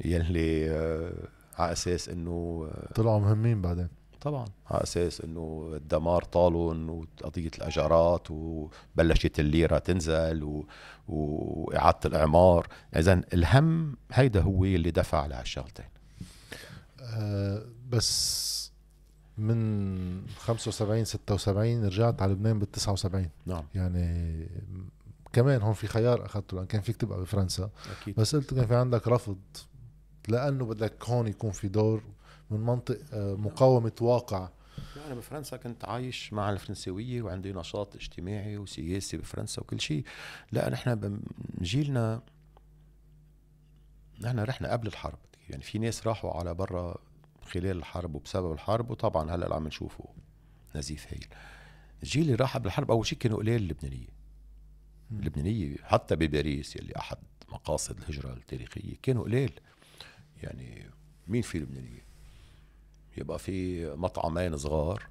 Speaker 2: يلي آه، على اساس انه
Speaker 1: طلعوا مهمين بعدين طبعا
Speaker 2: على اساس انه الدمار طالون وقضيه الاجارات وبلشت الليره تنزل و... واعاده الاعمار اذا الهم هيدا هو اللي دفع لهالشغلتين
Speaker 1: أه بس من 75 76 رجعت على لبنان بال 79 نعم يعني كمان هون في خيار اخذته لان كان فيك تبقى بفرنسا أكيد. بس قلت كان في عندك رفض لانه بدك هون يكون في دور من منطق آه، مقاومه واقع انا
Speaker 2: يعني بفرنسا كنت عايش مع الفرنساويه وعندي نشاط اجتماعي وسياسي بفرنسا وكل شيء لا نحن جيلنا نحن رحنا قبل الحرب يعني في ناس راحوا على برا خلال الحرب وبسبب الحرب وطبعا هلا عم نشوفه نزيف هايل الجيل اللي راح قبل الحرب اول شيء كانوا قليل اللبنانيه اللبنانيه حتى بباريس يلي احد مقاصد الهجره التاريخيه كانوا قليل يعني مين في لبنانيه يبقى في مطعمين صغار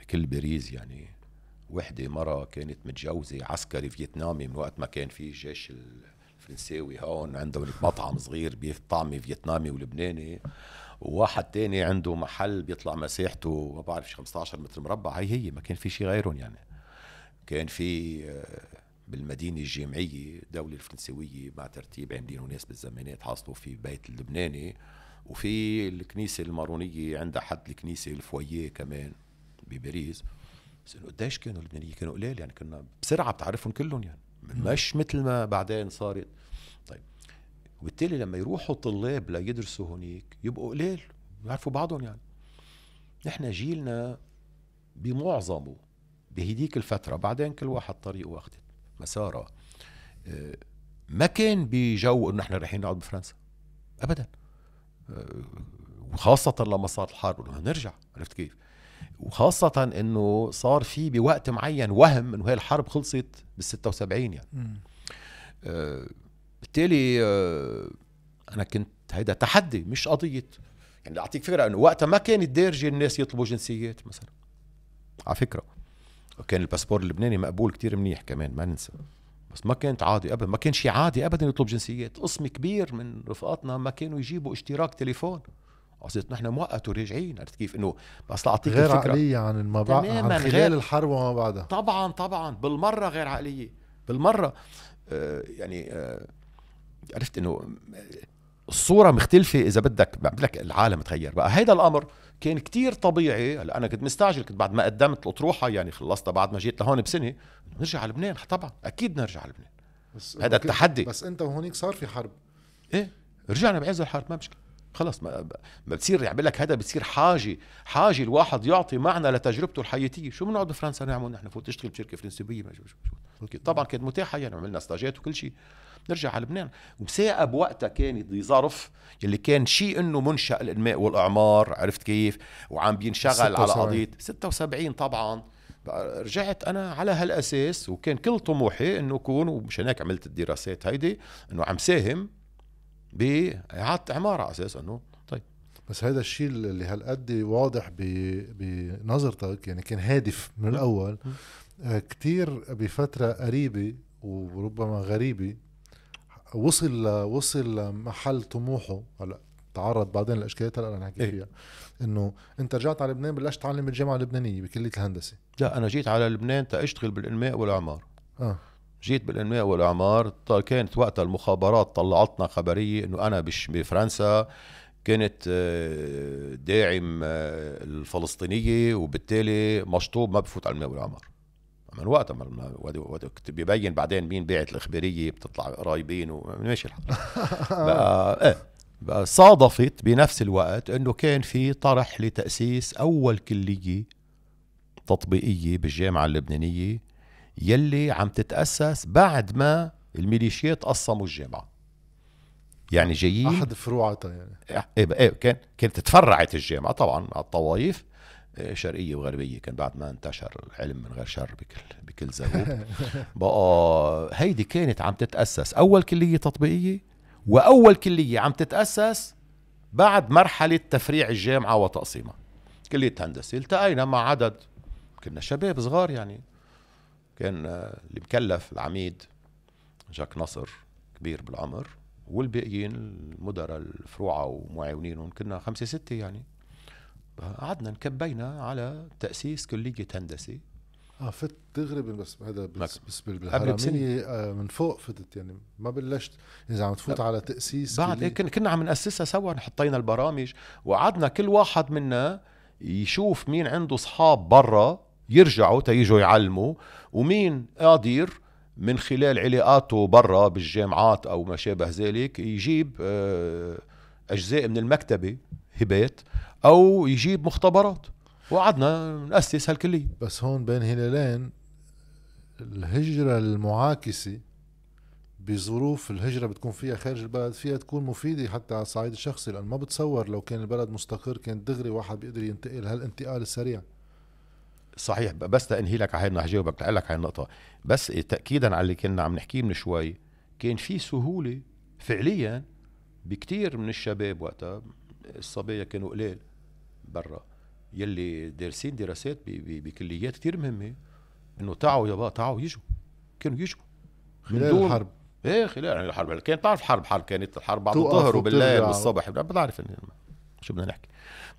Speaker 2: بكل باريس يعني وحده مره كانت متجوزه عسكري فيتنامي من وقت ما كان في الجيش الفرنساوي هون عندهم مطعم صغير بطعمي فيتنامي ولبناني وواحد تاني عنده محل بيطلع مساحته ما بعرف 15 متر مربع هي هي ما كان في شيء غيرهم يعني كان في آه، بالمدينه الجامعيه الدوله الفرنسويه مع ترتيب عاملين ناس بالزمانات حاصلوا في بيت اللبناني وفي الكنيسه المارونيه عندها حد الكنيسه الفويه كمان بباريس بس انه قديش كانوا اللبنانيين كانوا قليل يعني كنا بسرعه بتعرفهم كلهم يعني مش مثل ما بعدين صارت طيب وبالتالي لما يروحوا طلاب ليدرسوا هونيك يبقوا قليل بيعرفوا بعضهم يعني نحن جيلنا بمعظمه بهديك الفترة بعدين كل واحد طريقه أخذت مساره آه، ما كان بجو انه نحن رايحين نقعد بفرنسا ابدا وخاصة لما صارت الحرب انه نرجع عرفت كيف؟ وخاصة انه صار في بوقت معين وهم انه هي الحرب خلصت بال 76 يعني. آه بالتالي آه انا كنت هيدا تحدي مش قضية يعني اعطيك فكرة انه وقتها ما كانت دارجة الناس يطلبوا جنسيات مثلا على فكرة وكان الباسبور اللبناني مقبول كتير منيح كمان ما ننسى بس ما كانت عادي ابدا ما كان شيء عادي ابدا يطلب جنسيات قسم كبير من رفقاتنا ما كانوا يجيبوا اشتراك تليفون قصدت نحن موقت وراجعين عرفت كيف انه بس لاعطيك غير الفكرة. عقليه
Speaker 1: عن ما بعد عن خلال غير... الحرب وما بعدها
Speaker 2: طبعا طبعا بالمره غير عقليه بالمره آه يعني آه عرفت انه آه، الصوره مختلفه اذا بدك بدك العالم تغير بقى هيدا الامر كان كتير طبيعي هلا انا كنت مستعجل كنت بعد ما قدمت الاطروحه يعني خلصتها بعد ما جيت لهون بسنه نرجع على لبنان طبعا اكيد نرجع على لبنان هذا التحدي بس انت وهونيك صار في حرب ايه رجعنا بعز الحرب ما مشكله خلص ما, ما بتصير يعمل يعني لك هذا بتصير حاجه حاجه الواحد يعطي معنى لتجربته الحياتيه شو بنقعد بفرنسا نعمل نحن فوت تشتغل بشركه فرنسيه طبعا كانت متاحه يعني عملنا استاجات وكل شيء نرجع على لبنان وساقه بوقتها كان بظرف يلي كان شيء انه منشا الانماء والاعمار عرفت كيف وعم بينشغل على قضيه 76 طبعا رجعت انا على هالاساس وكان كل طموحي انه اكون ومشان هيك عملت الدراسات هيدي انه عم ساهم باعاده
Speaker 1: على اساس انه طيب بس هذا الشيء اللي هالقد واضح بنظرتك يعني كان هادف من الاول آه، كتير بفتره قريبه وربما غريبه وصل وصل محل طموحه هلا تعرض بعدين لاشكاليات هلا نحكي إيه؟ فيها انه انت رجعت على لبنان بلشت تعلم بالجامعه اللبنانيه بكليه الهندسه
Speaker 2: لا انا جيت على لبنان تاشتغل بالانماء والاعمار اه جيت بالانماء والاعمار كانت وقتها المخابرات طلعتنا خبريه انه انا بفرنسا كانت آه، داعم آه، الفلسطينيه وبالتالي مشطوب ما بفوت على الماء والاعمار من وقت ما وقت بيبين بعدين مين بيعت الاخباريه بتطلع قرايبين وماشي الحال <laughs> بقى ايه بقى صادفت بنفس الوقت انه كان في طرح لتاسيس اول كليه تطبيقيه بالجامعه اللبنانيه يلي عم تتاسس بعد ما الميليشيات قسموا الجامعه يعني جايين احد فروعاتها يعني ايه, ايه كان كانت تفرعت الجامعه طبعا على الطوائف شرقيه وغربيه كان بعد ما انتشر العلم من غير شر بكل بكل زاويه <laughs> بقى هيدي كانت عم تتاسس اول كليه تطبيقيه واول كليه عم تتاسس بعد مرحله تفريع الجامعه وتقسيمها كليه هندسه التقينا مع عدد كنا شباب صغار يعني كان آه، المكلف العميد جاك نصر كبير بالعمر والباقيين المدراء الفروعه ومعاونينهم كنا خمسه سته يعني قعدنا نكبينا على
Speaker 1: تاسيس كليه هندسه اه فت دغري بس هذا بس, نعم. بس بالحرامية آه، من فوق فتت يعني ما بلشت اذا عم تفوت على تاسيس بعد إيه كنا عم ناسسها
Speaker 2: سوا حطينا البرامج وقعدنا كل واحد منا يشوف مين عنده اصحاب برا يرجعوا تيجوا يعلموا ومين قادر من خلال علاقاته برا بالجامعات او ما شابه ذلك يجيب آه، اجزاء من المكتبه هبات او يجيب مختبرات وقعدنا
Speaker 1: ناسس هالكليه بس هون بين هلالين الهجره المعاكسه بظروف الهجرة بتكون فيها خارج البلد فيها تكون مفيدة حتى على الصعيد الشخصي لأن ما بتصور لو كان البلد مستقر كان دغري واحد بيقدر ينتقل هالانتقال السريع
Speaker 2: صحيح بس تأنهي لك على هاي النهجة لك هاي النقطة بس تأكيدا على اللي كنا عم نحكيه من شوي كان في سهولة فعليا بكتير من الشباب وقتها الصبايا كانوا قلال برا يلي دارسين دراسات بكليات كثير مهمه انه تعوا يابا تعوا يجوا كانوا يجوا خلال الحرب ايه خلال الحرب كانت تعرف حرب حرب كانت الحرب بعد الظهر وبالليل والصبح بتعرف شو بدنا نحكي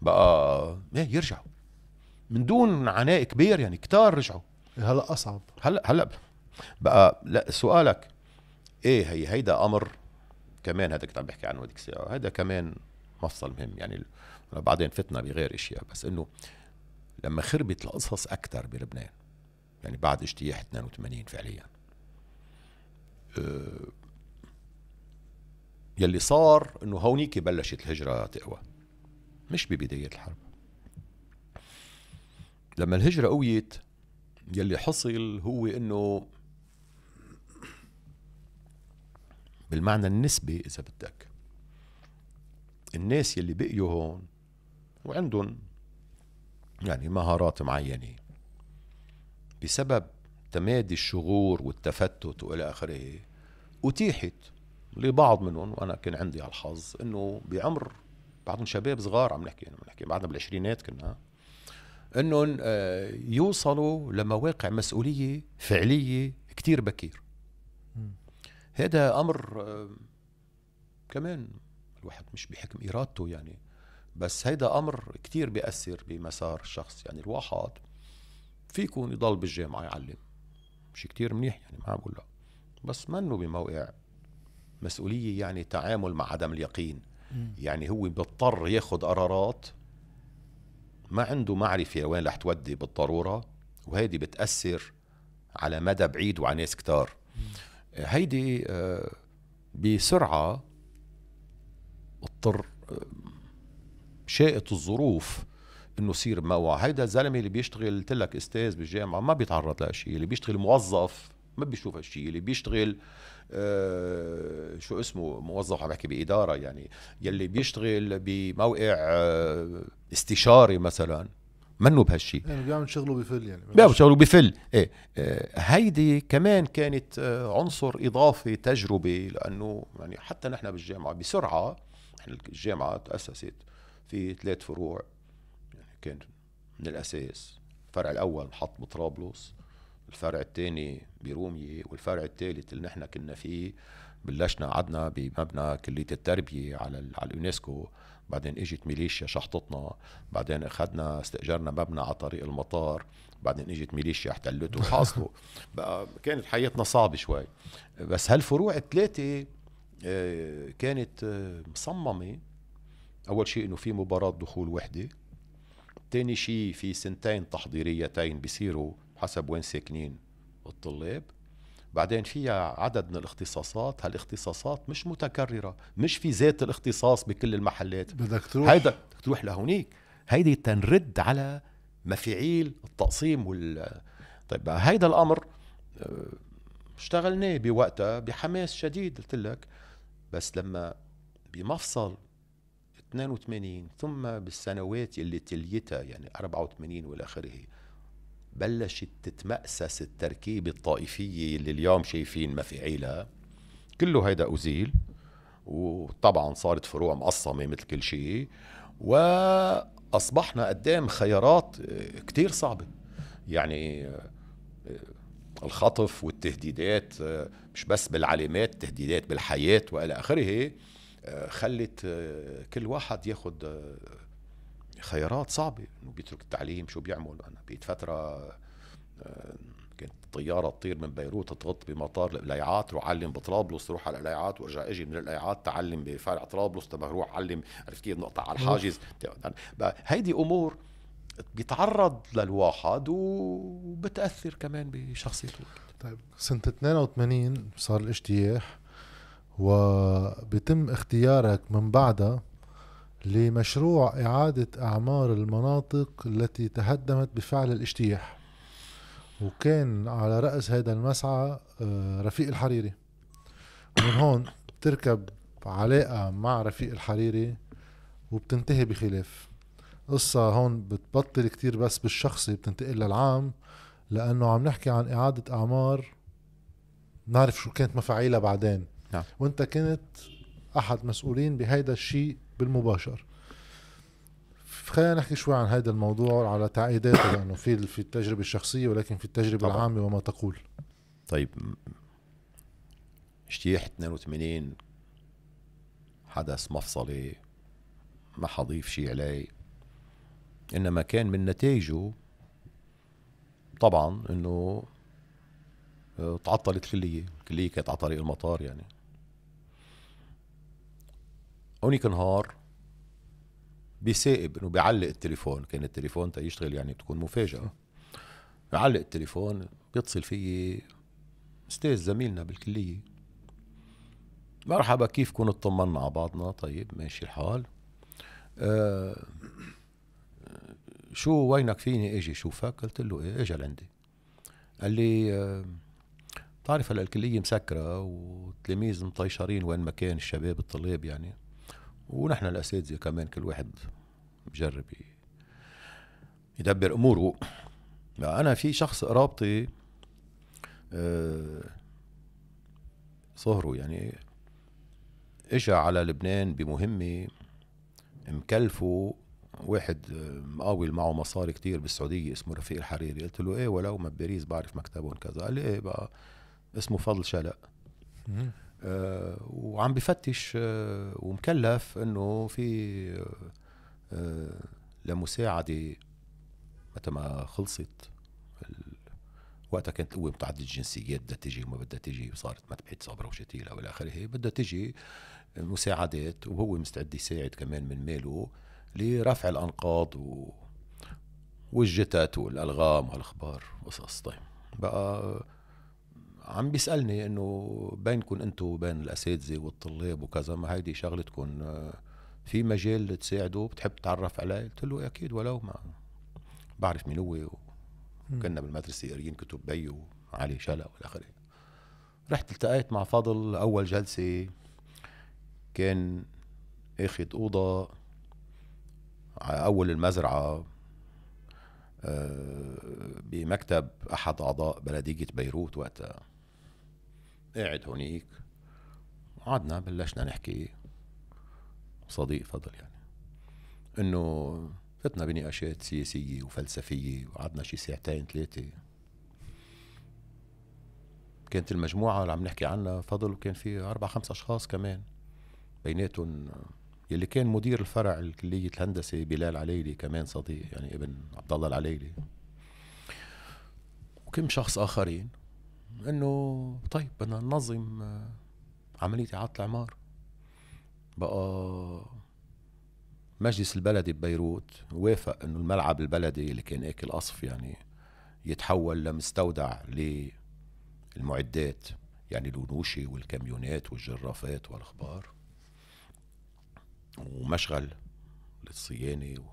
Speaker 2: بقى ايه يرجعوا من دون عناء كبير يعني كتار رجعوا
Speaker 1: هلا اصعب
Speaker 2: هلا هلا بقى لا سؤالك ايه هي هيدا امر كمان هذا كنت عم بحكي عنه هذيك الساعه هذا كمان مفصل مهم يعني بعدين فتنا بغير اشياء بس انه لما خربت القصص اكثر بلبنان يعني بعد اجتياح 82 فعليا أه، يلي صار انه هونيك بلشت الهجره تقوى مش ببدايه الحرب لما الهجره قويت يلي حصل هو انه بالمعنى النسبي اذا بدك الناس يلي بقيوا هون وعندهم يعني مهارات معينة بسبب تمادي الشغور والتفتت والى اخره اتيحت لبعض منهم وانا كان عندي الحظ انه بعمر بعضهم شباب صغار عم نحكي عم نحكي بعدنا بالعشرينات كنا انهم آه، يوصلوا لمواقع مسؤوليه فعليه كتير بكير هذا امر آه، كمان الواحد مش بحكم إرادته يعني بس هيدا أمر كتير بيأثر بمسار الشخص يعني الواحد فيكون يضل بالجامعة يعلم مش كتير منيح يعني ما عم بقول لا بس منه بموقع مسؤولية يعني تعامل مع عدم اليقين يعني هو بيضطر ياخذ قرارات ما عنده معرفة وين رح تودي بالضرورة وهيدي بتأثر على مدى بعيد وعلى ناس كتار هيدي آه، بسرعة اضطر شاءت الظروف انه يصير ما هيدا الزلمه اللي بيشتغل قلت لك استاذ بالجامعه ما بيتعرض لشيء اللي بيشتغل موظف ما بيشوف هالشيء اللي بيشتغل آه شو اسمه موظف عم بحكي باداره يعني يلي بيشتغل بموقع آه استشاري مثلا منه بهالشيء
Speaker 1: يعني بيعمل شغله بفل يعني بيعمل
Speaker 2: شغله بفل ايه آه هيدي كمان كانت آه عنصر اضافي تجربه لانه يعني حتى نحن بالجامعه بسرعه الجامعة تأسست في ثلاث فروع يعني كان من الأساس الفرع الأول محط بطرابلس الفرع الثاني برومية والفرع الثالث اللي نحن كنا فيه بلشنا عدنا بمبنى كلية التربية على على اليونسكو بعدين اجت ميليشيا شحطتنا بعدين اخذنا استاجرنا مبنى على طريق المطار بعدين اجت ميليشيا احتلته وحاصله <laughs> بقى كانت حياتنا صعبه شوي بس هالفروع الثلاثه آه، كانت آه، مصممة أول شيء إنه في مباراة دخول وحدة تاني شيء في سنتين تحضيريتين بيصيروا حسب وين ساكنين الطلاب بعدين فيها عدد من الاختصاصات هالاختصاصات مش متكررة مش في ذات الاختصاص بكل المحلات بدك تروح هيدا بدك تروح لهونيك هيدي تنرد على مفاعيل التقسيم وال طيب هيدا الامر آه، اشتغلناه بوقتها بحماس شديد قلت لك بس لما بمفصل 82 ثم بالسنوات اللي تليتها يعني 84 والى اخره بلشت تتمأسس التركيبة الطائفية اللي اليوم شايفين ما في عيلها كله هيدا أزيل وطبعا صارت فروع مقصمه مثل كل شيء وأصبحنا قدام خيارات كتير صعبة يعني الخطف والتهديدات آه، مش بس بالعلامات تهديدات بالحياة وإلى آخره آه، خلت آه، كل واحد ياخد خيارات صعبة إنه بيترك التعليم شو بيعمل أنا بقيت فترة كانت طيارة تطير من بيروت تغط بمطار الإليعات روح علم بطرابلس روح على الإليعات وارجع اجي من الإليعات تعلم بفرع طرابلس تبع روح علم عرفت كيف نقطع على الحاجز يعني هيدي امور بيتعرض للواحد وبتاثر
Speaker 1: كمان بشخصيته طيب سنه 82 صار الاجتياح وبيتم اختيارك من بعدها لمشروع إعادة أعمار المناطق التي تهدمت بفعل الاجتياح وكان على رأس هذا المسعى آه، رفيق الحريري ومن هون بتركب علاقة مع رفيق الحريري وبتنتهي بخلاف قصة هون بتبطل كتير بس بالشخصي بتنتقل للعام لأنه عم نحكي عن إعادة أعمار نعرف شو كانت مفاعيلها بعدين نعم. وانت كنت احد مسؤولين بهيدا الشيء بالمباشر خلينا نحكي شوي عن هذا الموضوع على تعقيداته لانه في في التجربه الشخصيه ولكن في التجربه طبعا. العامه وما تقول
Speaker 2: طيب اجتياح 82 حدث مفصلي ما حضيف شيء عليه انما كان من نتائجه طبعا انه آه، تعطلت الكليه الكليه كانت على طريق المطار يعني هونيك نهار بيسائب انه بيعلق التليفون كان التليفون تا يشتغل يعني بتكون مفاجاه بيعلق التليفون بيتصل فيي استاذ زميلنا بالكليه مرحبا كيف كنت اطمنا على بعضنا طيب ماشي الحال آه شو وينك فيني اجي شوفك قلت له ايه اجى لعندي قال لي آه، بتعرف هلا الكليه مسكره وتلاميذ مطيشرين وين ما كان الشباب الطلاب يعني ونحن الاساتذه كمان كل واحد بجرب يدبر اموره انا في شخص قرابتي آه، صهره يعني اجى على لبنان بمهمه مكلفه واحد آه، مقاول معه مصاري كتير بالسعوديه اسمه رفيق الحريري قلت له ايه ولو ما بباريس بعرف مكتبهم كذا قال لي ايه بقى اسمه فضل شلق آه وعم بفتش آه ومكلف انه في آه, آه، لمساعده متى ما خلصت وقتها كانت قوة متعددة الجنسيات بدها تجي وما بدها تجي وصارت متبعة صابرة وشتيلة والى اخره بدها تجي مساعدات وهو مستعد يساعد كمان من ماله لرفع الأنقاض و... والجتات والألغام والأخبار وقصص طيب بقى عم بيسألني إنه بينكم انتم وبين الأساتذة والطلاب وكذا ما هيدي شغلتكم آه، في مجال تساعدوا بتحب تتعرف عليه قلت له أكيد ولو ما بعرف مين هو وكنا بالمدرسة قاريين كتب بيو علي شلا والآخر رحت التقيت مع فضل أول جلسة كان اخذ أوضة اول المزرعه آه، بمكتب احد اعضاء بلديه بيروت وقتها قاعد هونيك قعدنا بلشنا نحكي صديق فضل يعني انه فتنا بنقاشات سياسيه وفلسفيه وقعدنا شي ساعتين ثلاثه كانت المجموعه اللي عم نحكي عنها فضل وكان في اربع خمس اشخاص كمان بيناتهم يلي كان مدير الفرع الكلية الهندسة بلال عليلي كمان صديق يعني ابن عبد الله العليلي وكم شخص آخرين إنه طيب بدنا ننظم آه، عملية إعادة الإعمار بقى مجلس البلدي ببيروت وافق إنه الملعب البلدي اللي كان آكل قصف يعني يتحول لمستودع للمعدات يعني الونوشة والكاميونات والجرافات والأخبار ومشغل للصيانة و...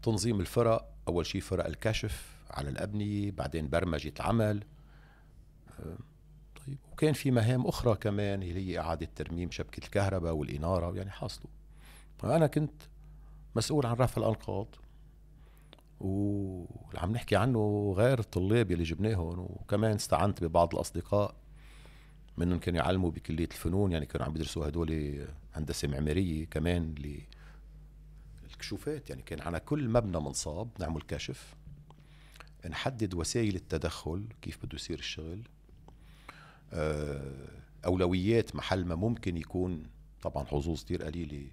Speaker 2: وتنظيم الفرق أول شيء فرق الكشف على الأبنية بعدين برمجة العمل طيب وكان في مهام أخرى كمان اللي هي إعادة ترميم شبكة الكهرباء والإنارة يعني حاصلوا فأنا كنت مسؤول عن رفع الأنقاض واللي عم نحكي عنه غير الطلاب اللي جبناهم وكمان استعنت ببعض الأصدقاء منهم كانوا يعلموا بكليه الفنون يعني كانوا عم يدرسوا هدول هندسه معماريه كمان للكشوفات الكشوفات يعني كان على كل مبنى منصاب نعمل كشف نحدد وسائل التدخل كيف بده يصير الشغل آه، اولويات محل ما ممكن يكون طبعا حظوظ كثير قليله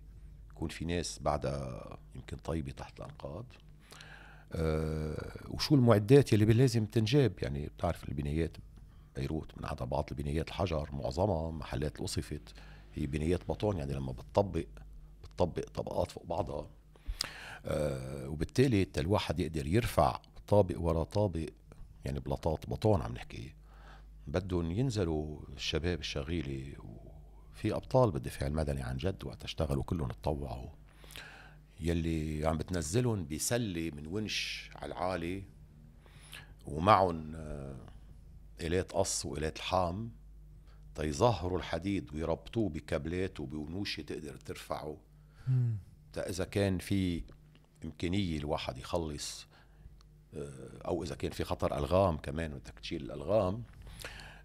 Speaker 2: يكون في ناس بعدها يمكن طيبه تحت الانقاض آه، وشو المعدات يلي لازم تنجاب يعني بتعرف البنايات بيروت من بعض البنايات الحجر معظمها محلات وصفت هي بنايات بطون يعني لما بتطبق بتطبق طبقات فوق بعضها آه، وبالتالي الواحد يقدر يرفع طابق ورا طابق يعني بلاطات بطون عم نحكي بدهم ينزلوا الشباب الشغيله وفي ابطال بالدفاع المدني عن جد وقت اشتغلوا كلهم تطوعوا يلي عم بتنزلهم بسله من ونش على العالي ومعهم آه، آلات قص وآلات حام تيظهروا الحديد ويربطوه بكابلات وبونوشه تقدر ترفعه اذا كان في امكانيه الواحد يخلص آه، او اذا كان في خطر الغام كمان بدك تشيل الالغام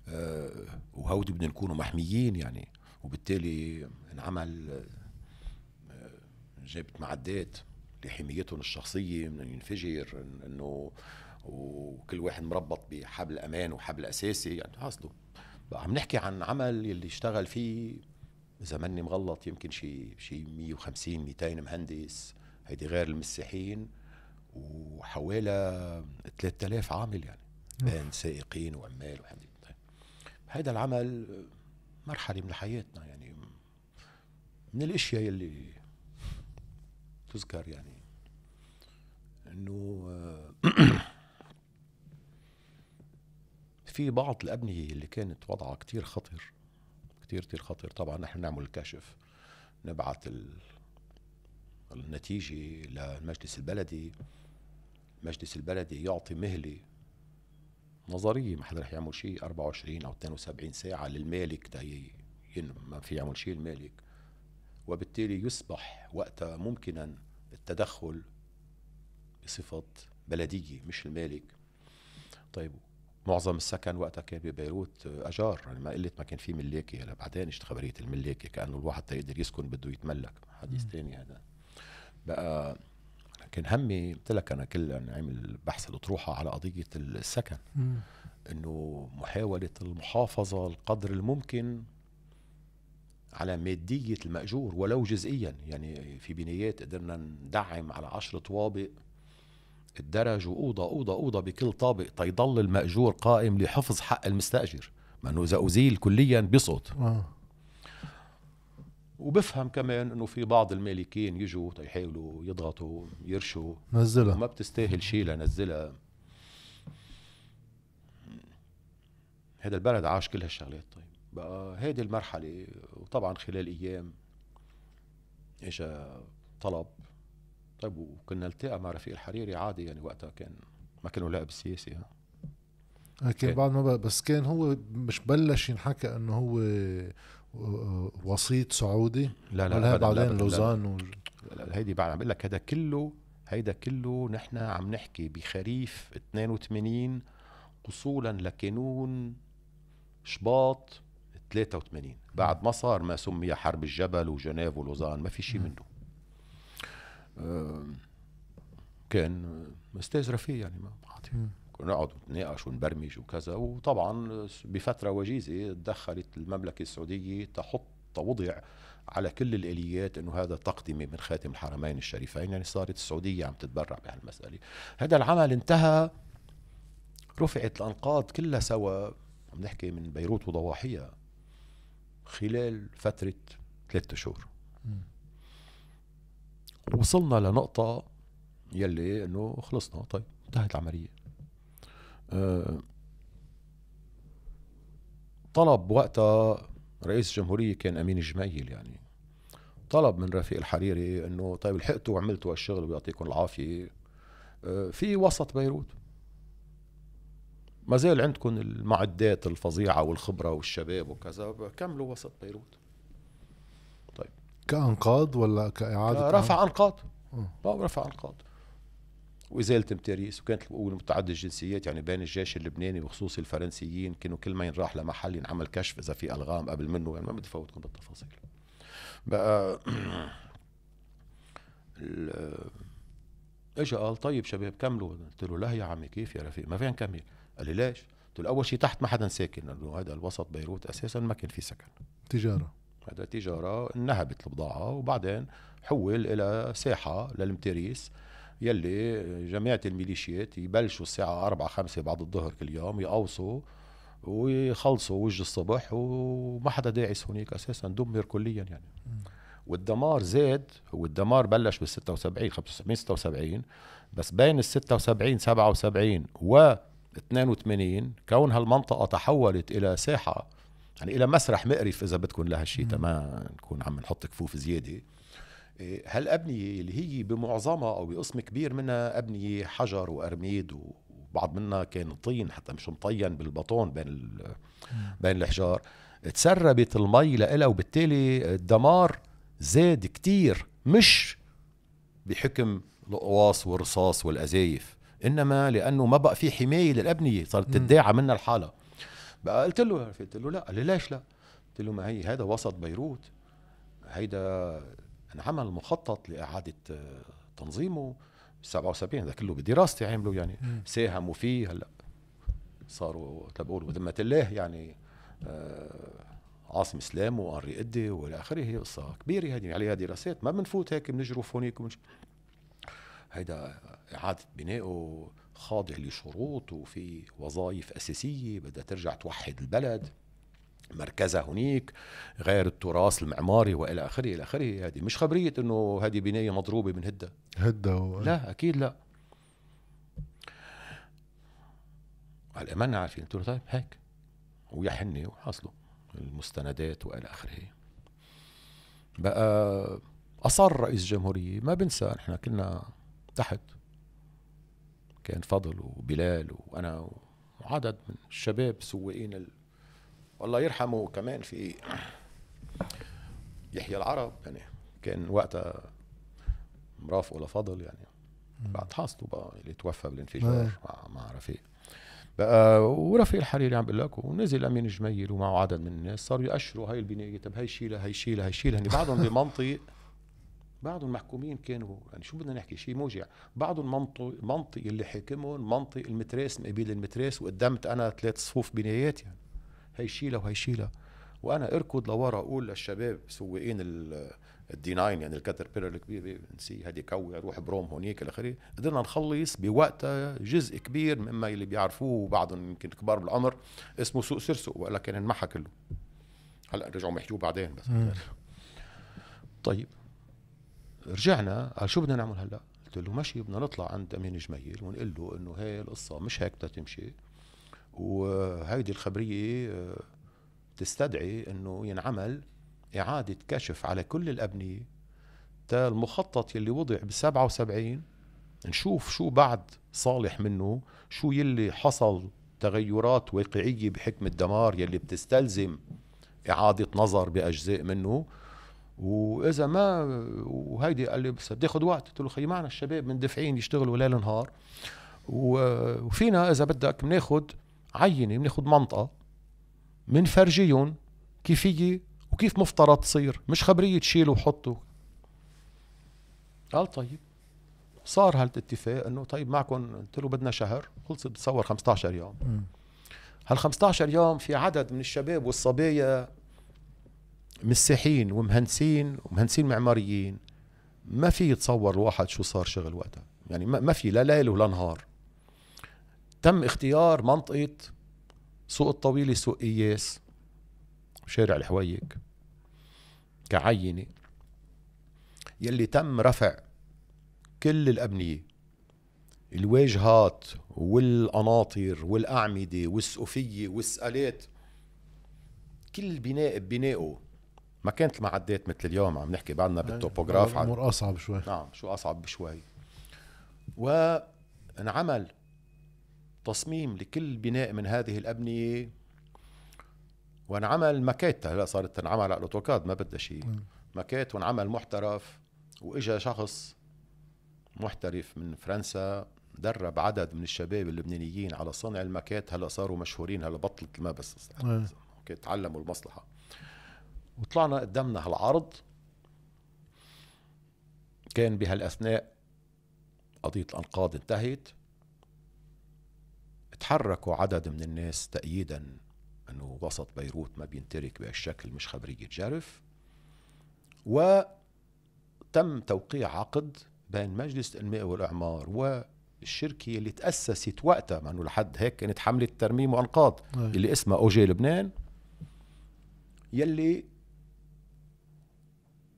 Speaker 2: آه، وهودي بدنا نكونوا محميين يعني وبالتالي انعمل آه، جابت معدات لحميتهم الشخصيه من ينفجر انه وكل واحد مربط بحبل امان وحبل اساسي يعني حصلوا بقى عم نحكي عن عمل يلي اشتغل فيه اذا ماني مغلط يمكن شي شي 150 200 مهندس هيدي غير المساحين وحوالي 3000 عامل يعني بين سائقين وعمال وحمد هذا العمل مرحله من حياتنا يعني من الاشياء يلي تذكر يعني انه <clears throat> في بعض الابنيه اللي كانت وضعها كتير خطر كتير كتير خطر طبعا نحن نعمل الكشف نبعث النتيجه للمجلس البلدي المجلس البلدي يعطي مهله نظريه ما حدا رح يعمل شيء 24 او 72 ساعه للمالك تا ما في يعمل شيء المالك وبالتالي يصبح وقتها ممكنا التدخل بصفه بلديه مش المالك طيب معظم السكن وقتها كان ببيروت اجار آه، يعني ما قلت ما كان في ملاكي هلا بعدين اجت خبريه الملاكي كانه الواحد تيقدر يسكن بده يتملك حديث ثاني هذا بقى كان همي قلت لك انا كل أنا عامل بحث الاطروحه على قضيه السكن انه محاوله المحافظه القدر الممكن على ماديه الماجور ولو جزئيا يعني في بنايات قدرنا ندعم على 10 طوابق الدرج وأوضة أوضة أوضة بكل طابق تيضل المأجور قائم لحفظ حق المستأجر ما أنه إذا أزيل كليا بصوت آه. وبفهم كمان انه في بعض المالكين يجوا يحاولوا يضغطوا يرشوا نزلها ما بتستاهل شيء لنزلها هذا البلد عاش كل هالشغلات طيب بقى هذه المرحلة وطبعا خلال أيام إجا طلب طيب وكنا نلتقى مع رفيق الحريري عادي يعني وقتها كان ما كانوا لاعب سياسي
Speaker 1: ها كان بعد ما بس كان هو مش بلش ينحكى انه هو آه، وسيط سعودي لا لا ولا بعدين لوزان و... لا لا هيدي بعد عم بقول لك هذا كله هيدا كله نحن
Speaker 2: عم نحكي بخريف 82 وصولا لكانون شباط 83 بعد ما صار ما سمي حرب الجبل وجنيف ولوزان ما في شيء منه آه، كان استاذ رفيق يعني كنا نقعد نناقش ونبرمج وكذا وطبعا بفتره وجيزه تدخلت المملكه السعوديه تحط توضع على كل الاليات انه هذا تقدمه من خاتم الحرمين الشريفين يعني صارت السعوديه عم تتبرع بهالمساله هذا العمل انتهى رفعت الانقاض كلها سوا عم نحكي من بيروت وضواحيها خلال فتره ثلاثة شهور وصلنا لنقطة يلي انه خلصنا طيب انتهت العملية أه، طلب وقتها رئيس الجمهورية كان أمين الجميل يعني طلب من رفيق الحريري انه طيب لحقتوا وعملتوا هالشغل ويعطيكم العافية أه، في وسط بيروت ما زال عندكم المعدات الفظيعة والخبرة والشباب وكذا كملوا وسط بيروت
Speaker 1: كانقاض ولا كاعاده رفع
Speaker 2: انقاض اه رفع انقاض وازاله امتاريس وكانت والمتعدد الجنسيات يعني بين الجيش اللبناني وخصوصي الفرنسيين كانوا كل ما ينراح لمحل ينعمل كشف اذا في الغام قبل منه يعني ما بدي فوتكم بالتفاصيل بقى اجى قال طيب شباب كملوا قلت له لا يا عمي كيف يا رفيق ما في نكمل قال لي ليش؟ قلت له اول شيء تحت ما حدا ساكن لانه هذا الوسط بيروت اساسا ما كان في سكن تجاره هذا تجارة نهبت البضاعة وبعدين حول إلى ساحة للمتريس يلي جماعة الميليشيات يبلشوا الساعة 4 5 بعد الظهر كل يوم يقوصوا ويخلصوا وجه الصبح وما حدا داعس هناك اساسا دمر كليا يعني والدمار زاد والدمار بلش بال 76 75 76 بس بين ال 76 77 و 82 كون هالمنطقه تحولت الى ساحه يعني الى مسرح مقرف اذا بدكم لهالشيء تما نكون عم نحط كفوف زياده هالابنيه إيه، اللي هي بمعظمها او بقسم كبير منها ابنيه حجر وارميد وبعض منها كان طين حتى مش مطين بالبطون بين بين الحجار تسربت المي لها وبالتالي الدمار زاد كتير مش بحكم القواص والرصاص والازايف انما لانه ما بقى في حمايه للابنيه صارت تداعى منها الحاله بقى قلت له قلت له لا قال لي ليش لا قلت له ما هي هذا وسط بيروت هيدا انعمل مخطط لاعاده آه، تنظيمه 77 هذا كله بدراستي عملوا يعني ساهموا فيه هلا صاروا تبقول بذمه الله يعني آه عاصم اسلام وانري قدي والى اخره هي قصه كبيره هذه يعني، عليها دراسات ما بنفوت هيك بنجرف هونيك هيدا اعاده بنائه خاضع لشروط وفي وظائف أساسية بدها ترجع توحد البلد مركزها هنيك غير التراث المعماري والى اخره الى اخره هذه مش خبريه انه هذه بنايه مضروبه من هده
Speaker 1: هده و... لا اكيد لا
Speaker 2: على إيه، ما عارفين قلت له طيب هيك ويحني وحاصله المستندات والى اخره بقى اصر رئيس الجمهوريه ما بنسى احنا كنا تحت كان فضل وبلال وانا وعدد من الشباب سواقين ال... والله يرحمه كمان في يحيى العرب يعني كان وقتها مرافقه لفضل يعني بعد حاصله بقى اللي توفى بالانفجار آه. مع, مع رفيق بقى ورفيق الحريري عم بقول لك ونزل امين جميل ومعه عدد من الناس صاروا يأشروا هاي البنايه طب هي شيلها هي شيلها هي شيلها يعني بعضهم <laughs> بمنطق بعض المحكومين كانوا يعني شو بدنا نحكي شيء موجع بعض المنطق منطق اللي حاكمهم منطق المتراس مقابل المتراس وقدمت انا ثلاث صفوف بنايات يعني هي شيلة وهي شيلة وانا اركض لورا اقول للشباب سواقين الدي 9 يعني بيلر الكبير نسي هذه كوي روح بروم هونيك الى اخره قدرنا نخلص بوقتها جزء كبير مما اللي بيعرفوه بعضهم يمكن كبار بالعمر اسمه سوق سرسوق والا كان انمحى كله هلا رجعوا محجوب بعدين بس طيب رجعنا قال شو بدنا نعمل هلا؟ قلت له ماشي بدنا نطلع عند امين جميل ونقول له انه هي القصه مش هيك بدها تمشي وهيدي الخبريه آه، تستدعي انه ينعمل اعاده كشف على كل الابنيه تا المخطط يلي وضع ب 77 نشوف شو بعد صالح منه شو يلي حصل تغيرات واقعيه بحكم الدمار يلي بتستلزم اعاده نظر باجزاء منه واذا ما وهيدي قال لي بس بدي اخذ وقت قلت له خي معنا الشباب مندفعين يشتغلوا ليل نهار وفينا اذا بدك بناخذ عينه بناخذ منطقه فرجيون كيفيه وكيف مفترض تصير مش خبريه تشيلوا وحطوا قال طيب صار هالاتفاق انه طيب معكم قلت له بدنا شهر خلصت بتصور 15 يوم هال 15 يوم في عدد من الشباب والصبايا مساحين ومهندسين ومهندسين معماريين ما في يتصور الواحد شو صار شغل وقتها يعني ما في لا ليل ولا نهار تم اختيار منطقة سوق الطويلة سوق إياس شارع الحويك كعينة يلي تم رفع كل الأبنية الواجهات والقناطر والأعمدة والسقوفية والسقالات كل بناء ببنائه ما كانت المعدات مثل اليوم عم نحكي
Speaker 1: بعدنا بالتوبوغراف الامور اصعب شوي
Speaker 2: نعم شو اصعب بشوي وانعمل تصميم لكل بناء من هذه الابنيه وانعمل ماكيت هلا صارت تنعمل على الاوتوكاد ما بدها شيء ماكيت وانعمل محترف واجا شخص محترف من فرنسا درب عدد من الشباب اللبنانيين على صنع الماكيت هلا صاروا مشهورين هلا بطلت ما بس إيه. تعلموا المصلحه وطلعنا قدامنا هالعرض كان بهالاثناء قضيه الانقاض انتهت تحركوا عدد من الناس تأييدا أنه وسط بيروت ما بينترك بهالشكل مش خبرية جرف وتم توقيع عقد بين مجلس الإنماء والإعمار والشركة اللي تأسست وقتها مع أنه لحد هيك كانت حملة ترميم وأنقاض نعم. اللي اسمها أوجي لبنان يلي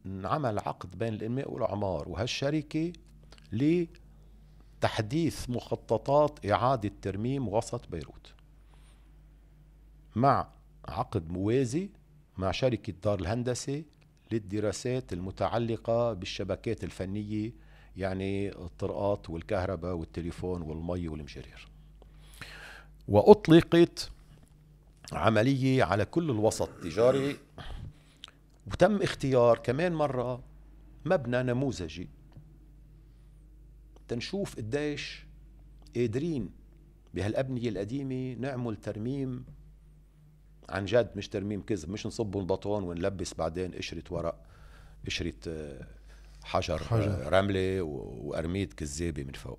Speaker 2: انعمل عقد بين الانماء والعمار وهالشركه لتحديث مخططات اعاده ترميم وسط بيروت مع عقد موازي مع شركه دار الهندسه للدراسات المتعلقه بالشبكات الفنيه يعني الطرقات والكهرباء والتليفون والمي والمشارير وأطلقت عملية على كل الوسط التجاري وتم اختيار كمان مرة مبنى نموذجي تنشوف قديش قادرين بهالأبنية القديمة نعمل ترميم عن جد مش ترميم كذب مش نصب البطون ونلبس بعدين قشرة ورق قشرة آه، حجر, آه، حجر. رملة وأرمية كذابة من فوق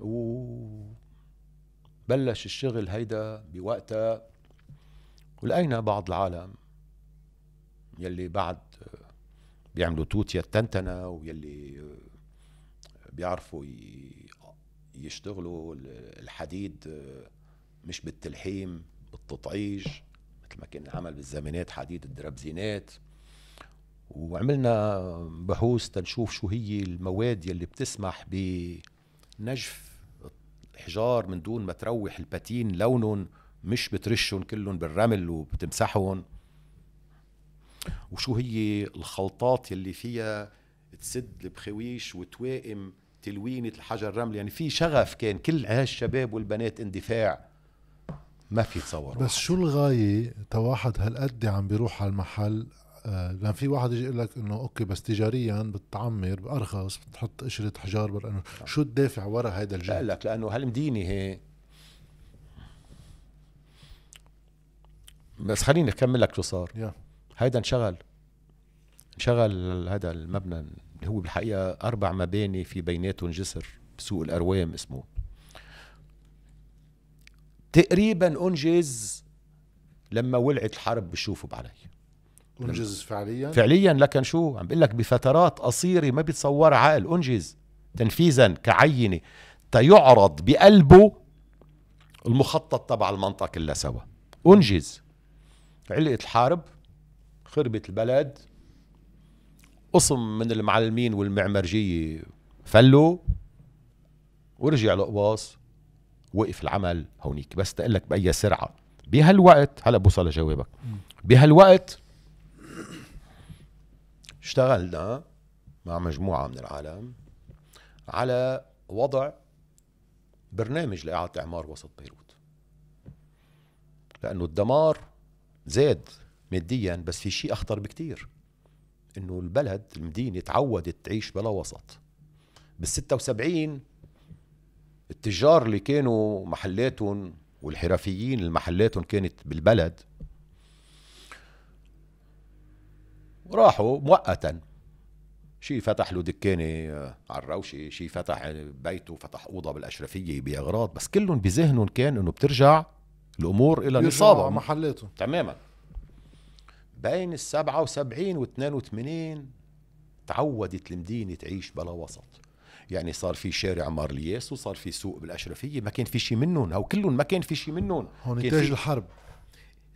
Speaker 2: وبلش الشغل هيدا بوقتها ولقينا بعض العالم يلي بعد آه، بيعملوا توت يا التنتنه ويلي آه، بيعرفوا يشتغلوا الحديد آه، مش بالتلحيم بالتطعيج مثل ما كان العمل بالزمانات حديد الدرابزينات وعملنا بحوث تنشوف شو هي المواد يلي بتسمح بنجف حجار من دون ما تروح الباتين لونهم مش بترشهم كلهم بالرمل وبتمسحهم وشو هي الخلطات اللي فيها تسد البخويش وتوائم تلوينة الحجر الرمل يعني في شغف كان كل هالشباب والبنات اندفاع ما في
Speaker 1: تصور بس واحد. شو الغاية تواحد هالقد عم بيروح على المحل آه، لان في واحد يجي يقول لك انه اوكي بس تجاريا بتعمر بارخص بتحط قشره حجار برا شو الدافع ورا هذا الجهد؟ لك لانه هالمدينه هي
Speaker 2: بس خليني اكمل لك شو صار yeah. هيدا انشغل انشغل هذا المبنى اللي هو بالحقيقه اربع مباني في بيناتهم جسر بسوق الاروام اسمه تقريبا انجز لما ولعت الحرب بشوفوا
Speaker 1: بعلي انجز فعليا فعليا
Speaker 2: لكن شو عم بقول لك بفترات قصيره ما بيتصور عقل انجز تنفيذا كعينه تيعرض بقلبه المخطط تبع المنطقه كلها سوا انجز علقت الحرب خربت البلد قسم من المعلمين والمعمرجية فلوا ورجع لقواص وقف العمل هونيك بس تقلك بأي سرعة بهالوقت هلا بوصل لجوابك بهالوقت اشتغلنا مع مجموعة من العالم على وضع برنامج لإعادة إعمار وسط بيروت لأنه الدمار زاد ماديا بس في شيء اخطر بكتير انه البلد المدينه تعودت تعيش بلا وسط بال 76 التجار اللي كانوا محلاتهم والحرفيين اللي محلاتهم كانت بالبلد راحوا مؤقتا شي فتح له دكانة على الروشة شي فتح بيته فتح أوضة بالأشرفية بأغراض بس كلهم بذهنهم كان أنه بترجع الأمور إلى نصابة محلاتهم تماما بين السبعة وسبعين و وثمانين تعودت المدينة تعيش بلا وسط يعني صار في شارع مارلياس وصار في سوق بالأشرفية ما كان في شيء منهم أو كلهم ما كان في شيء منهم هون نتاج الحرب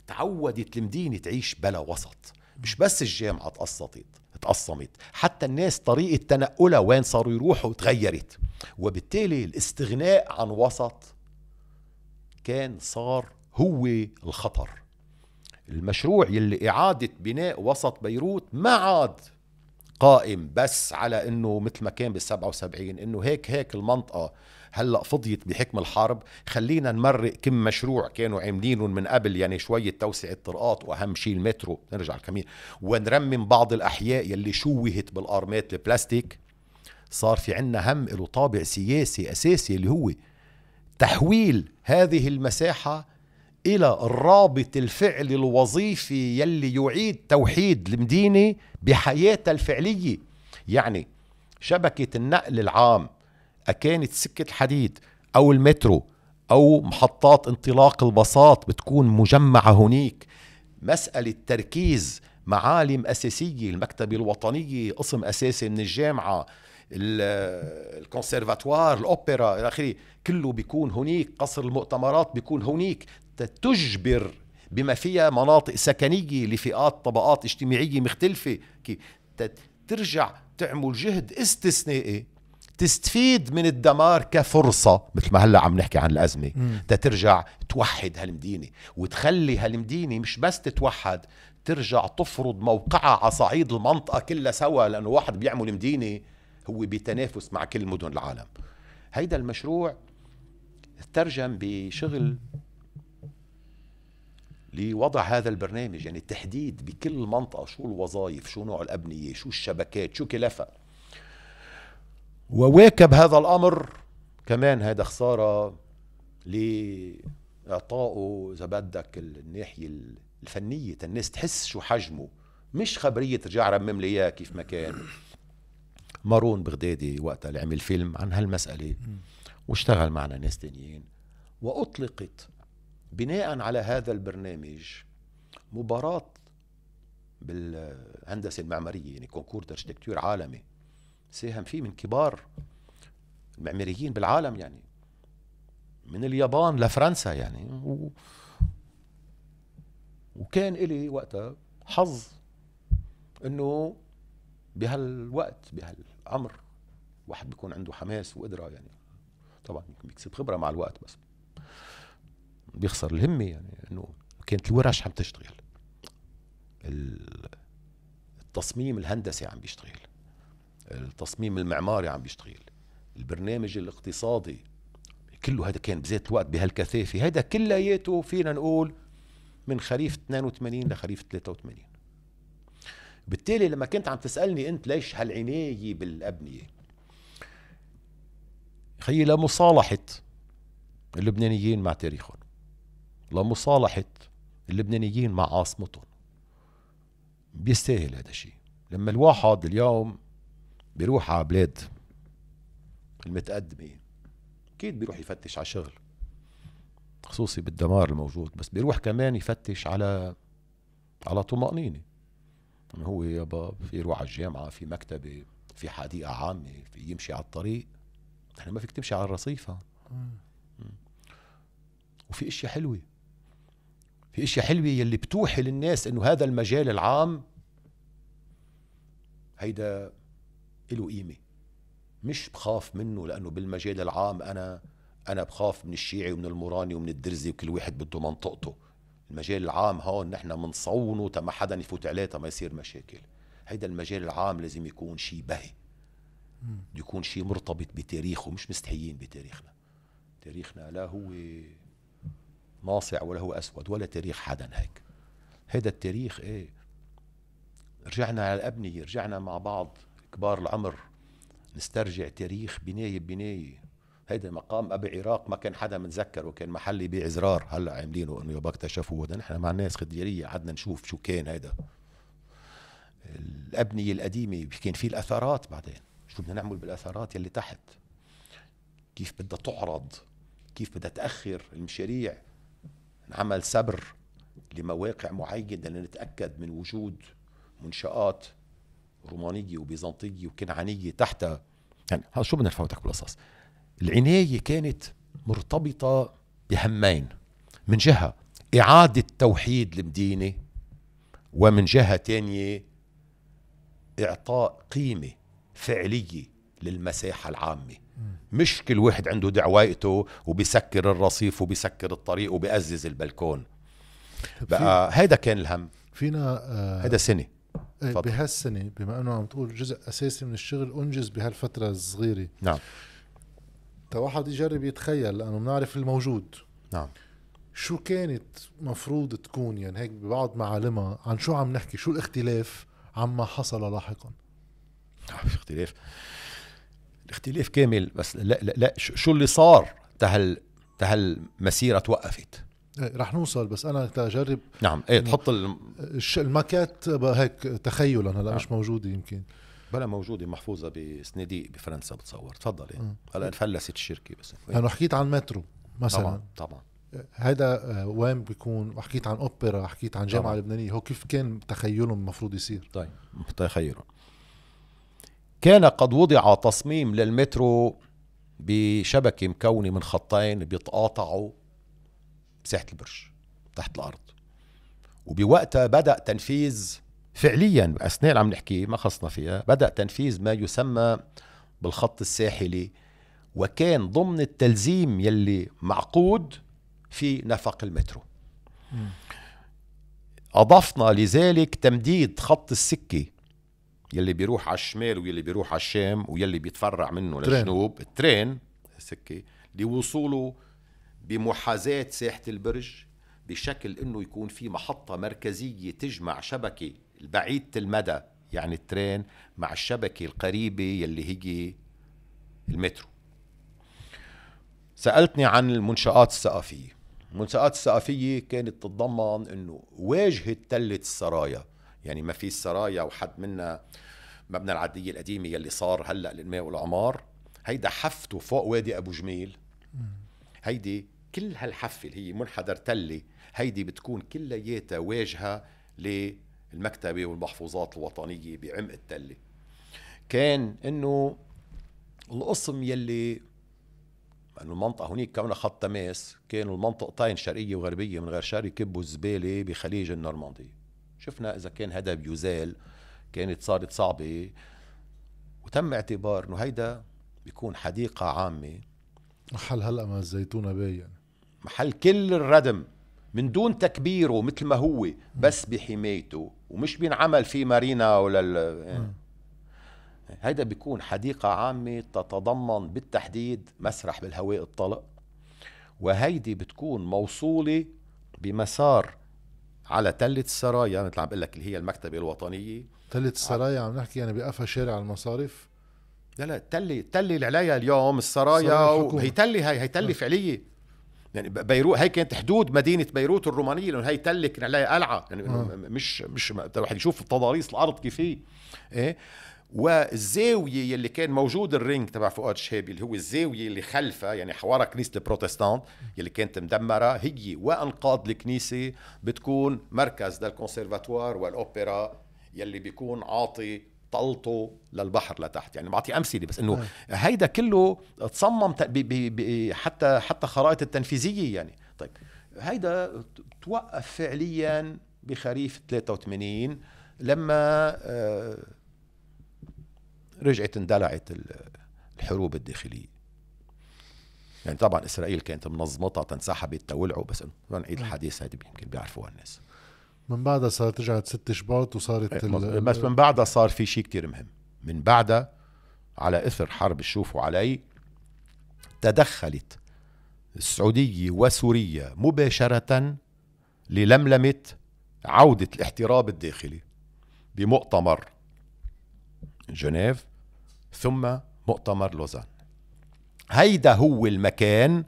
Speaker 2: تعودت المدينة تعيش بلا وسط مش بس الجامعة تقسطت تقسمت حتى الناس طريقة تنقلها وين صاروا يروحوا تغيرت وبالتالي الاستغناء عن وسط كان صار هو الخطر المشروع يلي إعادة بناء وسط بيروت ما عاد قائم بس على انه مثل ما كان بال 77 انه هيك هيك المنطقه هلا فضيت بحكم الحرب خلينا نمرق كم مشروع كانوا عاملينهم من قبل يعني شويه توسعه طرقات واهم شيء المترو نرجع الكمين ونرمم بعض الاحياء يلي شوهت بالارمات البلاستيك صار في عنا هم له طابع سياسي اساسي اللي هو تحويل هذه المساحه الى الرابط الفعلي الوظيفي يلي يعيد توحيد المدينه بحياتها الفعليه يعني شبكه النقل العام اكانت سكه الحديد او المترو او محطات انطلاق الباصات بتكون مجمعه هنيك مساله تركيز معالم اساسيه المكتبه الوطنيه قسم اساسي من الجامعه الكونسيرفاتوار الاوبرا الى اخره كله بيكون هنيك قصر المؤتمرات بيكون هنيك تجبر بما فيها مناطق سكنية لفئات طبقات اجتماعية مختلفة ترجع تعمل جهد استثنائي تستفيد من الدمار كفرصة مثل ما هلا عم نحكي عن الأزمة ترجع توحد هالمدينة وتخلي هالمدينة مش بس تتوحد ترجع تفرض موقعها على صعيد المنطقة كلها سوا لأنه واحد بيعمل مدينة هو بتنافس مع كل مدن العالم هيدا المشروع ترجم بشغل لوضع هذا البرنامج يعني التحديد بكل منطقة شو الوظائف شو نوع الأبنية شو الشبكات شو كلفة وواكب هذا الأمر كمان هذا خسارة لإعطائه إذا بدك الناحية الفنية الناس تحس شو حجمه مش خبرية ترجع رمم لي إياه كيف ما كان مارون بغدادي وقتها اللي عمل فيلم عن هالمسألة واشتغل معنا ناس تانيين وأطلقت بناء على هذا البرنامج مباراة بالهندسة المعمارية يعني كونكور دارشتكتور عالمي ساهم فيه من كبار المعماريين بالعالم يعني من اليابان لفرنسا يعني و... وكان إلي وقتها حظ انه بهالوقت بهالعمر واحد بيكون عنده حماس وقدره يعني طبعا بيكسب خبره مع الوقت بس بيخسر الهمه يعني انه كانت الورش عم تشتغل التصميم الهندسي عم بيشتغل التصميم المعماري عم بيشتغل البرنامج الاقتصادي كله هذا كان بذات الوقت بهالكثافه هذا كلياته فينا نقول من خريف 82 لخريف 83 بالتالي لما كنت عم تسالني انت ليش هالعنايه بالابنيه خيي لمصالحه اللبنانيين مع تاريخهم لمصالحة اللبنانيين مع عاصمتهم بيستاهل هذا الشيء لما الواحد اليوم بيروح على بلاد المتقدمة أكيد بيروح يفتش على شغل خصوصي بالدمار الموجود بس بيروح كمان يفتش على على طمأنينة انه هو يابا في يروح على الجامعة في مكتبة في حديقة عامة في يمشي على الطريق يعني ما فيك تمشي على الرصيف وفي اشياء حلوه في اشياء حلوه يلي بتوحي للناس انه هذا المجال العام هيدا له قيمه مش بخاف منه لانه بالمجال العام انا انا بخاف من الشيعي ومن الموراني ومن الدرزي وكل واحد بده منطقته المجال العام هون نحن بنصونه تما حدا يفوت عليه تما يصير مشاكل هيدا المجال العام لازم يكون شيء بهي يكون شيء مرتبط بتاريخه مش مستحيين بتاريخنا تاريخنا لا هو ناصع ولا هو أسود ولا تاريخ حدا هيك هذا التاريخ إيه رجعنا على الأبنية رجعنا مع بعض كبار العمر نسترجع تاريخ بناية بناية هيدا مقام ابي عراق ما كان حدا متذكره كان محل يبيع زرار هلا عاملينه انه يابا اكتشفوه نحن مع الناس خديريه قعدنا نشوف شو كان هيدا الابنيه القديمه كان في الاثارات بعدين شو بدنا نعمل بالاثارات يلي تحت كيف بدها تعرض كيف بدها تاخر المشاريع نعمل سبر لمواقع معينة لنتأكد من وجود منشآت رومانية وبيزنطية وكنعانية تحت يعني هذا شو بدنا نفوتك بالقصص العناية كانت مرتبطة بهمين من جهة إعادة توحيد المدينة ومن جهة تانية إعطاء قيمة فعلية للمساحة العامة مش كل واحد عنده دعوايته وبيسكر الرصيف وبيسكر الطريق وبيأزز البلكون بقى هيدا كان الهم
Speaker 1: فينا آه هيدا سنه إيه، بهالسنه بما انه عم تقول جزء اساسي من الشغل انجز بهالفتره الصغيره نعم تواحد يجرب يتخيل لانه بنعرف الموجود نعم شو كانت مفروض تكون يعني هيك ببعض معالمها عن شو عم نحكي شو الاختلاف عما حصل لاحقا
Speaker 2: نعم، في اختلاف الاختلاف كامل بس لا لا, لا شو اللي صار تهل تهل مسيره توقفت
Speaker 1: إيه، رح نوصل بس انا تجرب نعم ايه يعني تحط الماكات هيك تخيلا هلا نعم. مش موجوده يمكن
Speaker 2: بلا موجوده محفوظه بصناديق بفرنسا بتصور تفضلي آه. هلا فلست الشركه بس انا يعني حكيت عن مترو مثلا طبعا طبعا
Speaker 1: هذا آه، آه، وين بيكون حكيت عن اوبرا حكيت عن جامعه لبنانيه هو كيف كان تخيلهم المفروض يصير طيب
Speaker 2: تخيلهم كان قد وضع تصميم للمترو بشبكة مكونة من خطين بيتقاطعوا بساحة البرج تحت الأرض وبوقتها بدأ تنفيذ فعليا أثناء اللي عم نحكي ما خصنا فيها بدأ تنفيذ ما يسمى بالخط الساحلي وكان ضمن التلزيم يلي معقود في نفق المترو أضفنا لذلك تمديد خط السكة يلي بيروح على الشمال ويلي بيروح على الشام ويلي بيتفرع منه ترين. للجنوب الترين سكه لوصوله بمحاذاة ساحة البرج بشكل انه يكون في محطة مركزية تجمع شبكة البعيدة المدى يعني الترين مع الشبكة القريبة يلي هي المترو سألتني عن المنشآت الثقافية المنشآت الثقافية كانت تتضمن انه واجهة تلة السرايا يعني ما في سرايا وحد منا مبنى العدية القديمة يلي صار هلأ للماء والعمار هيدا حفته فوق وادي أبو جميل هيدي كل هالحفة اللي هي منحدر تلة هيدي بتكون كلياتها واجهة للمكتبة والمحفوظات الوطنية بعمق التلة كان انه القسم يلي انه المنطقه هنيك كونها خط تماس كانوا المنطقتين شرقيه وغربيه من غير شر يكبوا الزباله بخليج النورماندي شفنا إذا كان هذا بيزال كانت صارت صعبة وتم اعتبار انه هيدا بيكون حديقة عامة
Speaker 1: محل هلا ما الزيتونة باين يعني. محل كل الردم من دون
Speaker 2: تكبيره مثل ما هو بس بحمايته ومش بينعمل في مارينا ولا هيدا بيكون حديقة عامة تتضمن بالتحديد مسرح بالهواء الطلق وهيدي بتكون موصولة بمسار على تلة السرايا مثل عم بقول لك اللي هي المكتبة الوطنية
Speaker 1: تلة آه. السرايا عم نحكي يعني بقفا شارع المصارف
Speaker 2: لا لا تلة تلة اللي عليها اليوم السرايا وهي تلة هي هي تلة آه. فعلية يعني بيروت هي كانت حدود مدينة بيروت الرومانية لأنه هي تلة كان عليها قلعة يعني آه. مش مش الواحد يشوف تضاريس الأرض كيف هي إيه والزاويه يلي كان موجود الرينج تبع فؤاد شهابي اللي هو الزاويه اللي خلفها يعني حوارها كنيسه البروتستانت يلي كانت مدمره هي وانقاض الكنيسه بتكون مركز للكونسيرفاتوار والاوبرا يلي بيكون عاطي طلته للبحر لتحت يعني بعطي امثله بس انه طيب. هيدا كله تصمم بي بي بي حتى حتى خرائط التنفيذيه يعني طيب هيدا توقف فعليا بخريف 83 لما آه رجعت اندلعت الحروب الداخليه يعني طبعا اسرائيل كانت منظمتها تنسحبت تولعوا بس انه الحديث هيدي يمكن بيعرفوها الناس
Speaker 1: من بعدها صارت رجعت 6 شباط وصارت إيه، بس من بعدها صار
Speaker 2: في شيء كتير مهم من بعدها على اثر حرب الشوف علي تدخلت السعوديه وسوريا مباشره للملمه عوده الاحتراب الداخلي بمؤتمر جنيف ثم مؤتمر لوزان هيدا هو المكان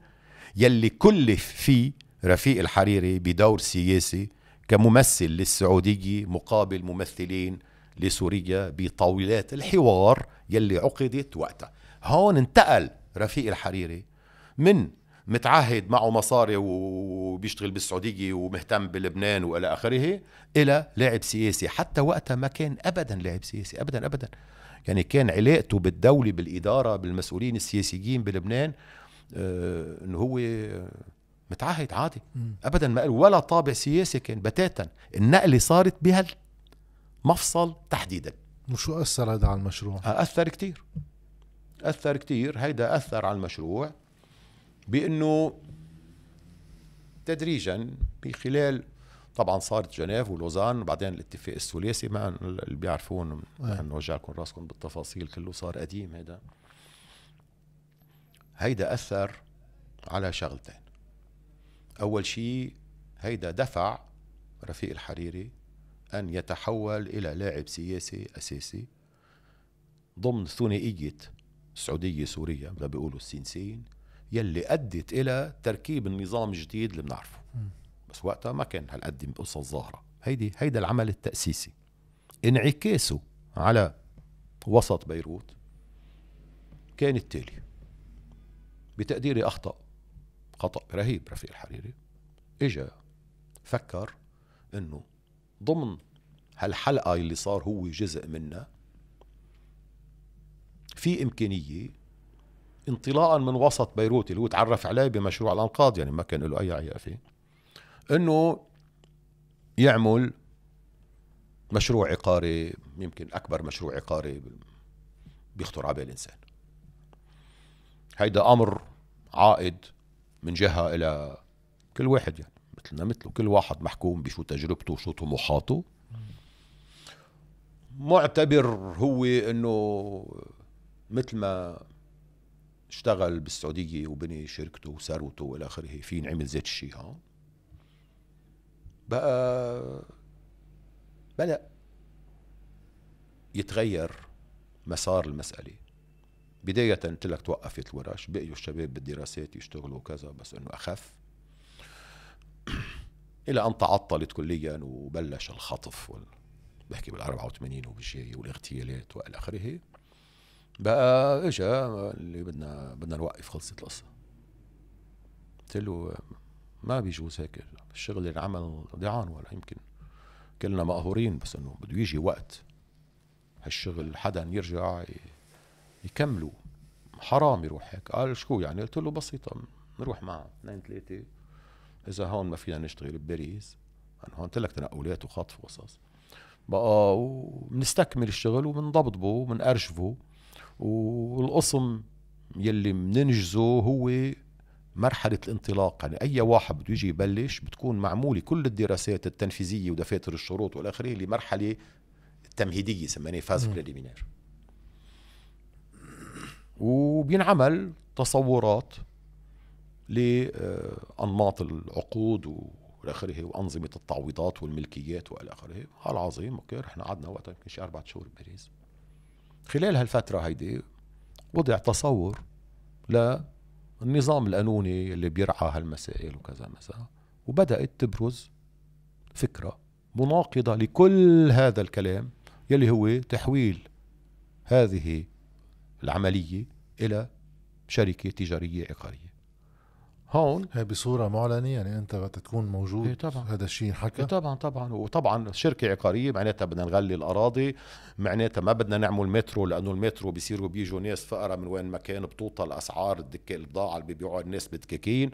Speaker 2: يلي كلف فيه رفيق الحريري بدور سياسي كممثل للسعودية مقابل ممثلين لسوريا بطاولات الحوار يلي عقدت وقتها هون انتقل رفيق الحريري من متعهد معه مصاري وبيشتغل بالسعودية ومهتم بلبنان وإلى آخره إلى لاعب سياسي حتى وقتها ما كان أبدا لاعب سياسي أبدا أبدا يعني كان علاقته بالدولة بالإدارة بالمسؤولين السياسيين بلبنان آه إنه هو متعهد عادي أبدا ما قال ولا طابع سياسي كان بتاتا النقلة صارت بهالمفصل تحديدا وشو
Speaker 1: أثر هذا على المشروع؟
Speaker 2: أثر كتير أثر كتير هيدا أثر على المشروع بانه تدريجا بخلال طبعا صارت جنيف ولوزان وبعدين الاتفاق الثلاثي ما اللي بيعرفون نحن نوجع لكم راسكم بالتفاصيل كله صار قديم هذا هيدا اثر على شغلتين اول شيء هيدا دفع رفيق الحريري ان يتحول الى لاعب سياسي اساسي ضمن ثنائيه سعوديه سوريا ما بيقولوا السينسين يلي أدت إلى تركيب النظام الجديد اللي بنعرفه بس وقتها ما كان هالقد القصة الظاهرة هيدي هيدا العمل التأسيسي انعكاسه على وسط بيروت كان التالي بتقديري أخطأ خطأ رهيب رفيق الحريري إجا فكر إنه ضمن هالحلقة اللي صار هو جزء منها في إمكانية انطلاقا من وسط بيروت اللي هو تعرف عليه بمشروع الانقاض يعني ما كان له اي عيا فيه انه يعمل مشروع عقاري يمكن اكبر مشروع عقاري بيخطر على بال الانسان هيدا امر عائد من جهه الى كل واحد يعني مثلنا مثله كل واحد محكوم بشو تجربته وشو طموحاته معتبر هو انه مثل ما اشتغل بالسعوديه وبني شركته وثروته والى اخره في عمل زيت الشيء ها بقى بدا يتغير مسار المساله بداية قلت لك توقفت الورش بقيوا الشباب بالدراسات يشتغلوا وكذا بس انه اخف <clears throat> الى ان تعطلت كليا وبلش الخطف وال... بحكي بال 84 وبالجاي والاغتيالات والى اخره بقى اجا آه، اللي بدنا بدنا نوقف خلصت القصه قلت له ما بيجوز هيك الشغل اللي انعمل ضيعان ولا يمكن كلنا مقهورين بس انه بده يجي وقت هالشغل حدا يرجع يكمله حرام يروح هيك قال شو يعني قلت له بسيطة نروح مع اثنين ثلاثة إذا هون ما فينا نشتغل بباريس أنا هون قلت لك تنقلات وخطف وقصص بقى وبنستكمل الشغل وبنضبطه وبنأرشفه والقسم يلي بننجزه هو مرحلة الانطلاق يعني أي واحد بده يجي يبلش بتكون معمولة كل الدراسات التنفيذية ودفاتر الشروط والى اخره لمرحلة تمهيدية سميناها فاز بريليمينير وبينعمل تصورات لأنماط آه، العقود والى اخره وأنظمة التعويضات والملكيات والى اخره العظيم اوكي رحنا قعدنا وقتها يمكن شي أربع شهور بباريس خلال هالفترة هيدي وضع تصور للنظام القانوني اللي بيرعى هالمسائل وكذا مثلا وبدأت تبرز فكرة مناقضة لكل هذا الكلام يلي هو تحويل هذه العملية إلى شركة تجارية
Speaker 1: عقارية هون هي بصوره معلنه يعني انت وقت تكون موجود إيه طبعا. هذا الشيء حكى إيه
Speaker 2: طبعا طبعا وطبعا شركه عقاريه معناتها بدنا نغلي الاراضي معناتها ما بدنا نعمل مترو لانه المترو بيصيروا بيجوا ناس فقره من وين ما كان بتوطى الاسعار الدكه البضاعه اللي بيبيعوها الناس بدكاكين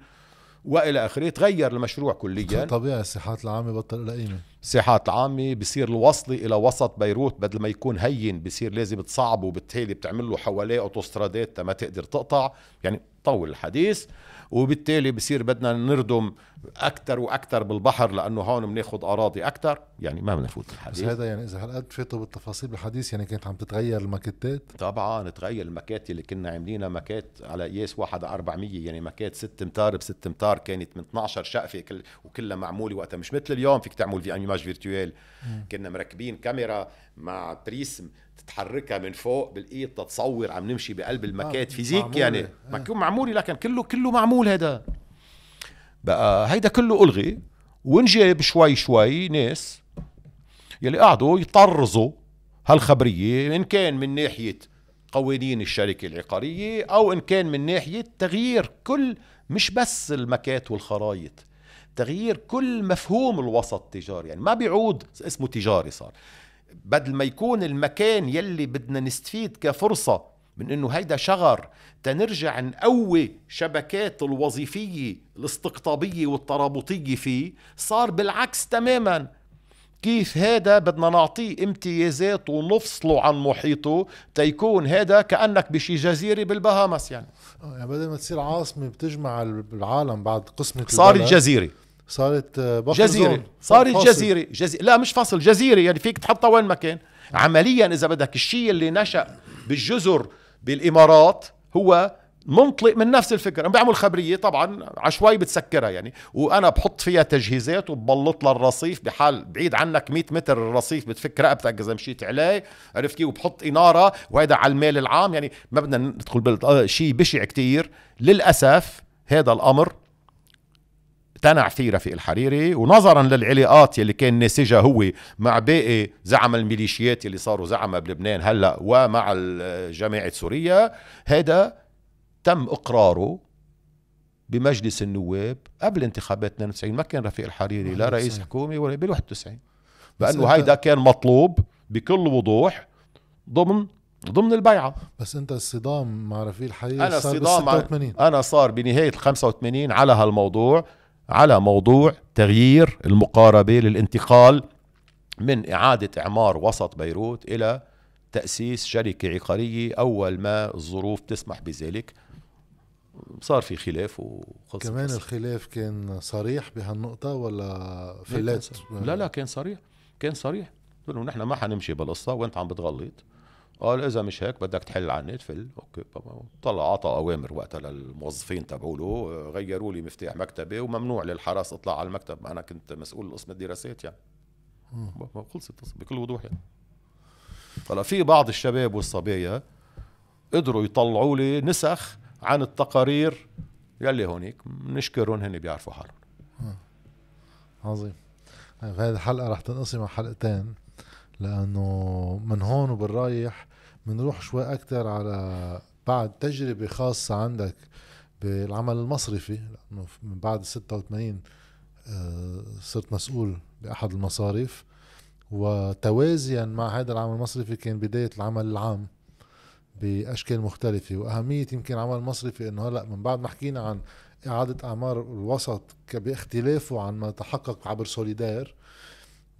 Speaker 2: والى اخره تغير المشروع كليا
Speaker 1: طبيعي الساحات العامه بطل لها قيمه
Speaker 2: الساحات العامه بصير الوصل الى وسط بيروت بدل ما يكون هين بصير لازم تصعبه وبالتالي بتعمل له حواليه اوتوسترادات ما تقدر تقطع يعني طول الحديث وبالتالي بصير بدنا نردم اكثر واكثر بالبحر لانه هون بناخذ اراضي اكثر يعني
Speaker 1: ما بدنا بالحديث بس هذا يعني اذا هالقد فاتوا بالتفاصيل بالحديث يعني كانت عم تتغير الماكيتات
Speaker 2: طبعا تغير الماكيت اللي كنا عاملينها ماكيت على قياس واحد 400 يعني ماكيت 6 امتار ب 6 امتار كانت من 12 شقفه كل وكلها معموله وقتها مش مثل اليوم فيك تعمل في ايماج فيرتويل كنا مركبين كاميرا مع بريسم تتحركها من فوق بالايد تتصور عم نمشي بقلب المكات آه فيزيك معمولة. يعني آه. مكون معمولي لكن كله كله معمول هذا بقى هيدا كله الغي ونجاب شوي شوي ناس يلي قعدوا يطرزوا هالخبريه ان كان من ناحيه قوانين الشركه العقاريه او ان كان من ناحيه تغيير كل مش بس المكات والخرايط تغيير كل مفهوم الوسط التجاري يعني ما بيعود اسمه تجاري صار بدل ما يكون المكان يلي بدنا نستفيد كفرصة من انه هيدا شغر تنرجع نقوي شبكات الوظيفية الاستقطابية والترابطية فيه صار بالعكس تماما كيف هذا بدنا نعطيه امتيازات ونفصله عن محيطه تيكون هذا كأنك بشي جزيرة بالبهامس يعني.
Speaker 1: آه، يعني بدل ما تصير عاصمة بتجمع العالم بعد قسمة صارت جزيرة صارت آه، جزيرة صارت فاصل. جزيرة
Speaker 2: جزي... لا مش فصل جزيرة يعني فيك تحطها وين ما كان عمليا إذا بدك الشيء اللي نشأ بالجزر بالإمارات هو منطلق من نفس الفكرة بعمل خبرية طبعا عشوائي بتسكرها يعني وأنا بحط فيها تجهيزات وببلط لها الرصيف بحال بعيد عنك 100 متر الرصيف بتفك رقبتك إذا مشيت عليه عرفت كيف وبحط إنارة وهذا على المال العام يعني ما بدنا ندخل بال آه، شيء بشع كتير للأسف هذا الأمر اقتنع فيه رفيق الحريري ونظرا للعلاقات يلي كان ناسجها هو مع باقي زعم الميليشيات اللي صاروا زعمة بلبنان هلا ومع جماعة سوريا هذا تم اقراره بمجلس النواب قبل انتخابات 92 ما كان رفيق الحريري لا رئيس حكومي ولا بال 91 لانه هيدا كان
Speaker 1: مطلوب بكل وضوح ضمن ضمن البيعة بس انت الصدام مع رفيق الحريري انا صار الصدام 86 انا
Speaker 2: صار بنهاية ال 85 على هالموضوع على موضوع تغيير المقاربة للانتقال من إعادة إعمار وسط بيروت إلى تأسيس شركة عقارية أول ما الظروف تسمح بذلك صار في خلاف وخلص كمان خلص.
Speaker 1: الخلاف كان صريح بهالنقطة ولا فلات؟
Speaker 2: لا لا كان صريح كان صريح بقول نحن ما حنمشي بالقصة وانت عم بتغلط قال اذا مش هيك بدك تحل عني تفل اوكي طلع اعطى اوامر وقتها للموظفين تبعوله غيروا لي مفتاح مكتبي وممنوع للحرس اطلع على المكتب انا كنت مسؤول قسم الدراسات يعني خلصت بكل وضوح يعني هلا في بعض الشباب والصبايا قدروا يطلعوا لي نسخ عن التقارير يلي هونيك نشكرهم هن بيعرفوا حالهم
Speaker 1: عظيم طيب، هذه الحلقه رح تنقسم على حلقتين لانه من هون وبالرايح بنروح شوي اكثر على بعد تجربه خاصه عندك بالعمل المصرفي لانه من بعد 86 آه، صرت مسؤول باحد المصارف وتوازيا مع هذا العمل المصرفي كان بدايه العمل العام باشكال مختلفه واهميه يمكن عمل مصرفي انه هلا من بعد ما حكينا عن اعاده اعمار الوسط باختلافه عن ما تحقق عبر سوليدار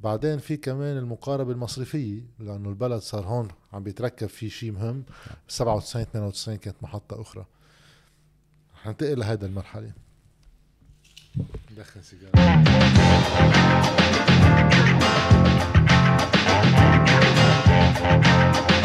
Speaker 1: بعدين في كمان المقاربة المصرفية لأنه البلد صار هون عم بيتركب في شيء مهم 97 98 كانت محطة أخرى رح ننتقل لهيدا المرحلة دخن سيجارة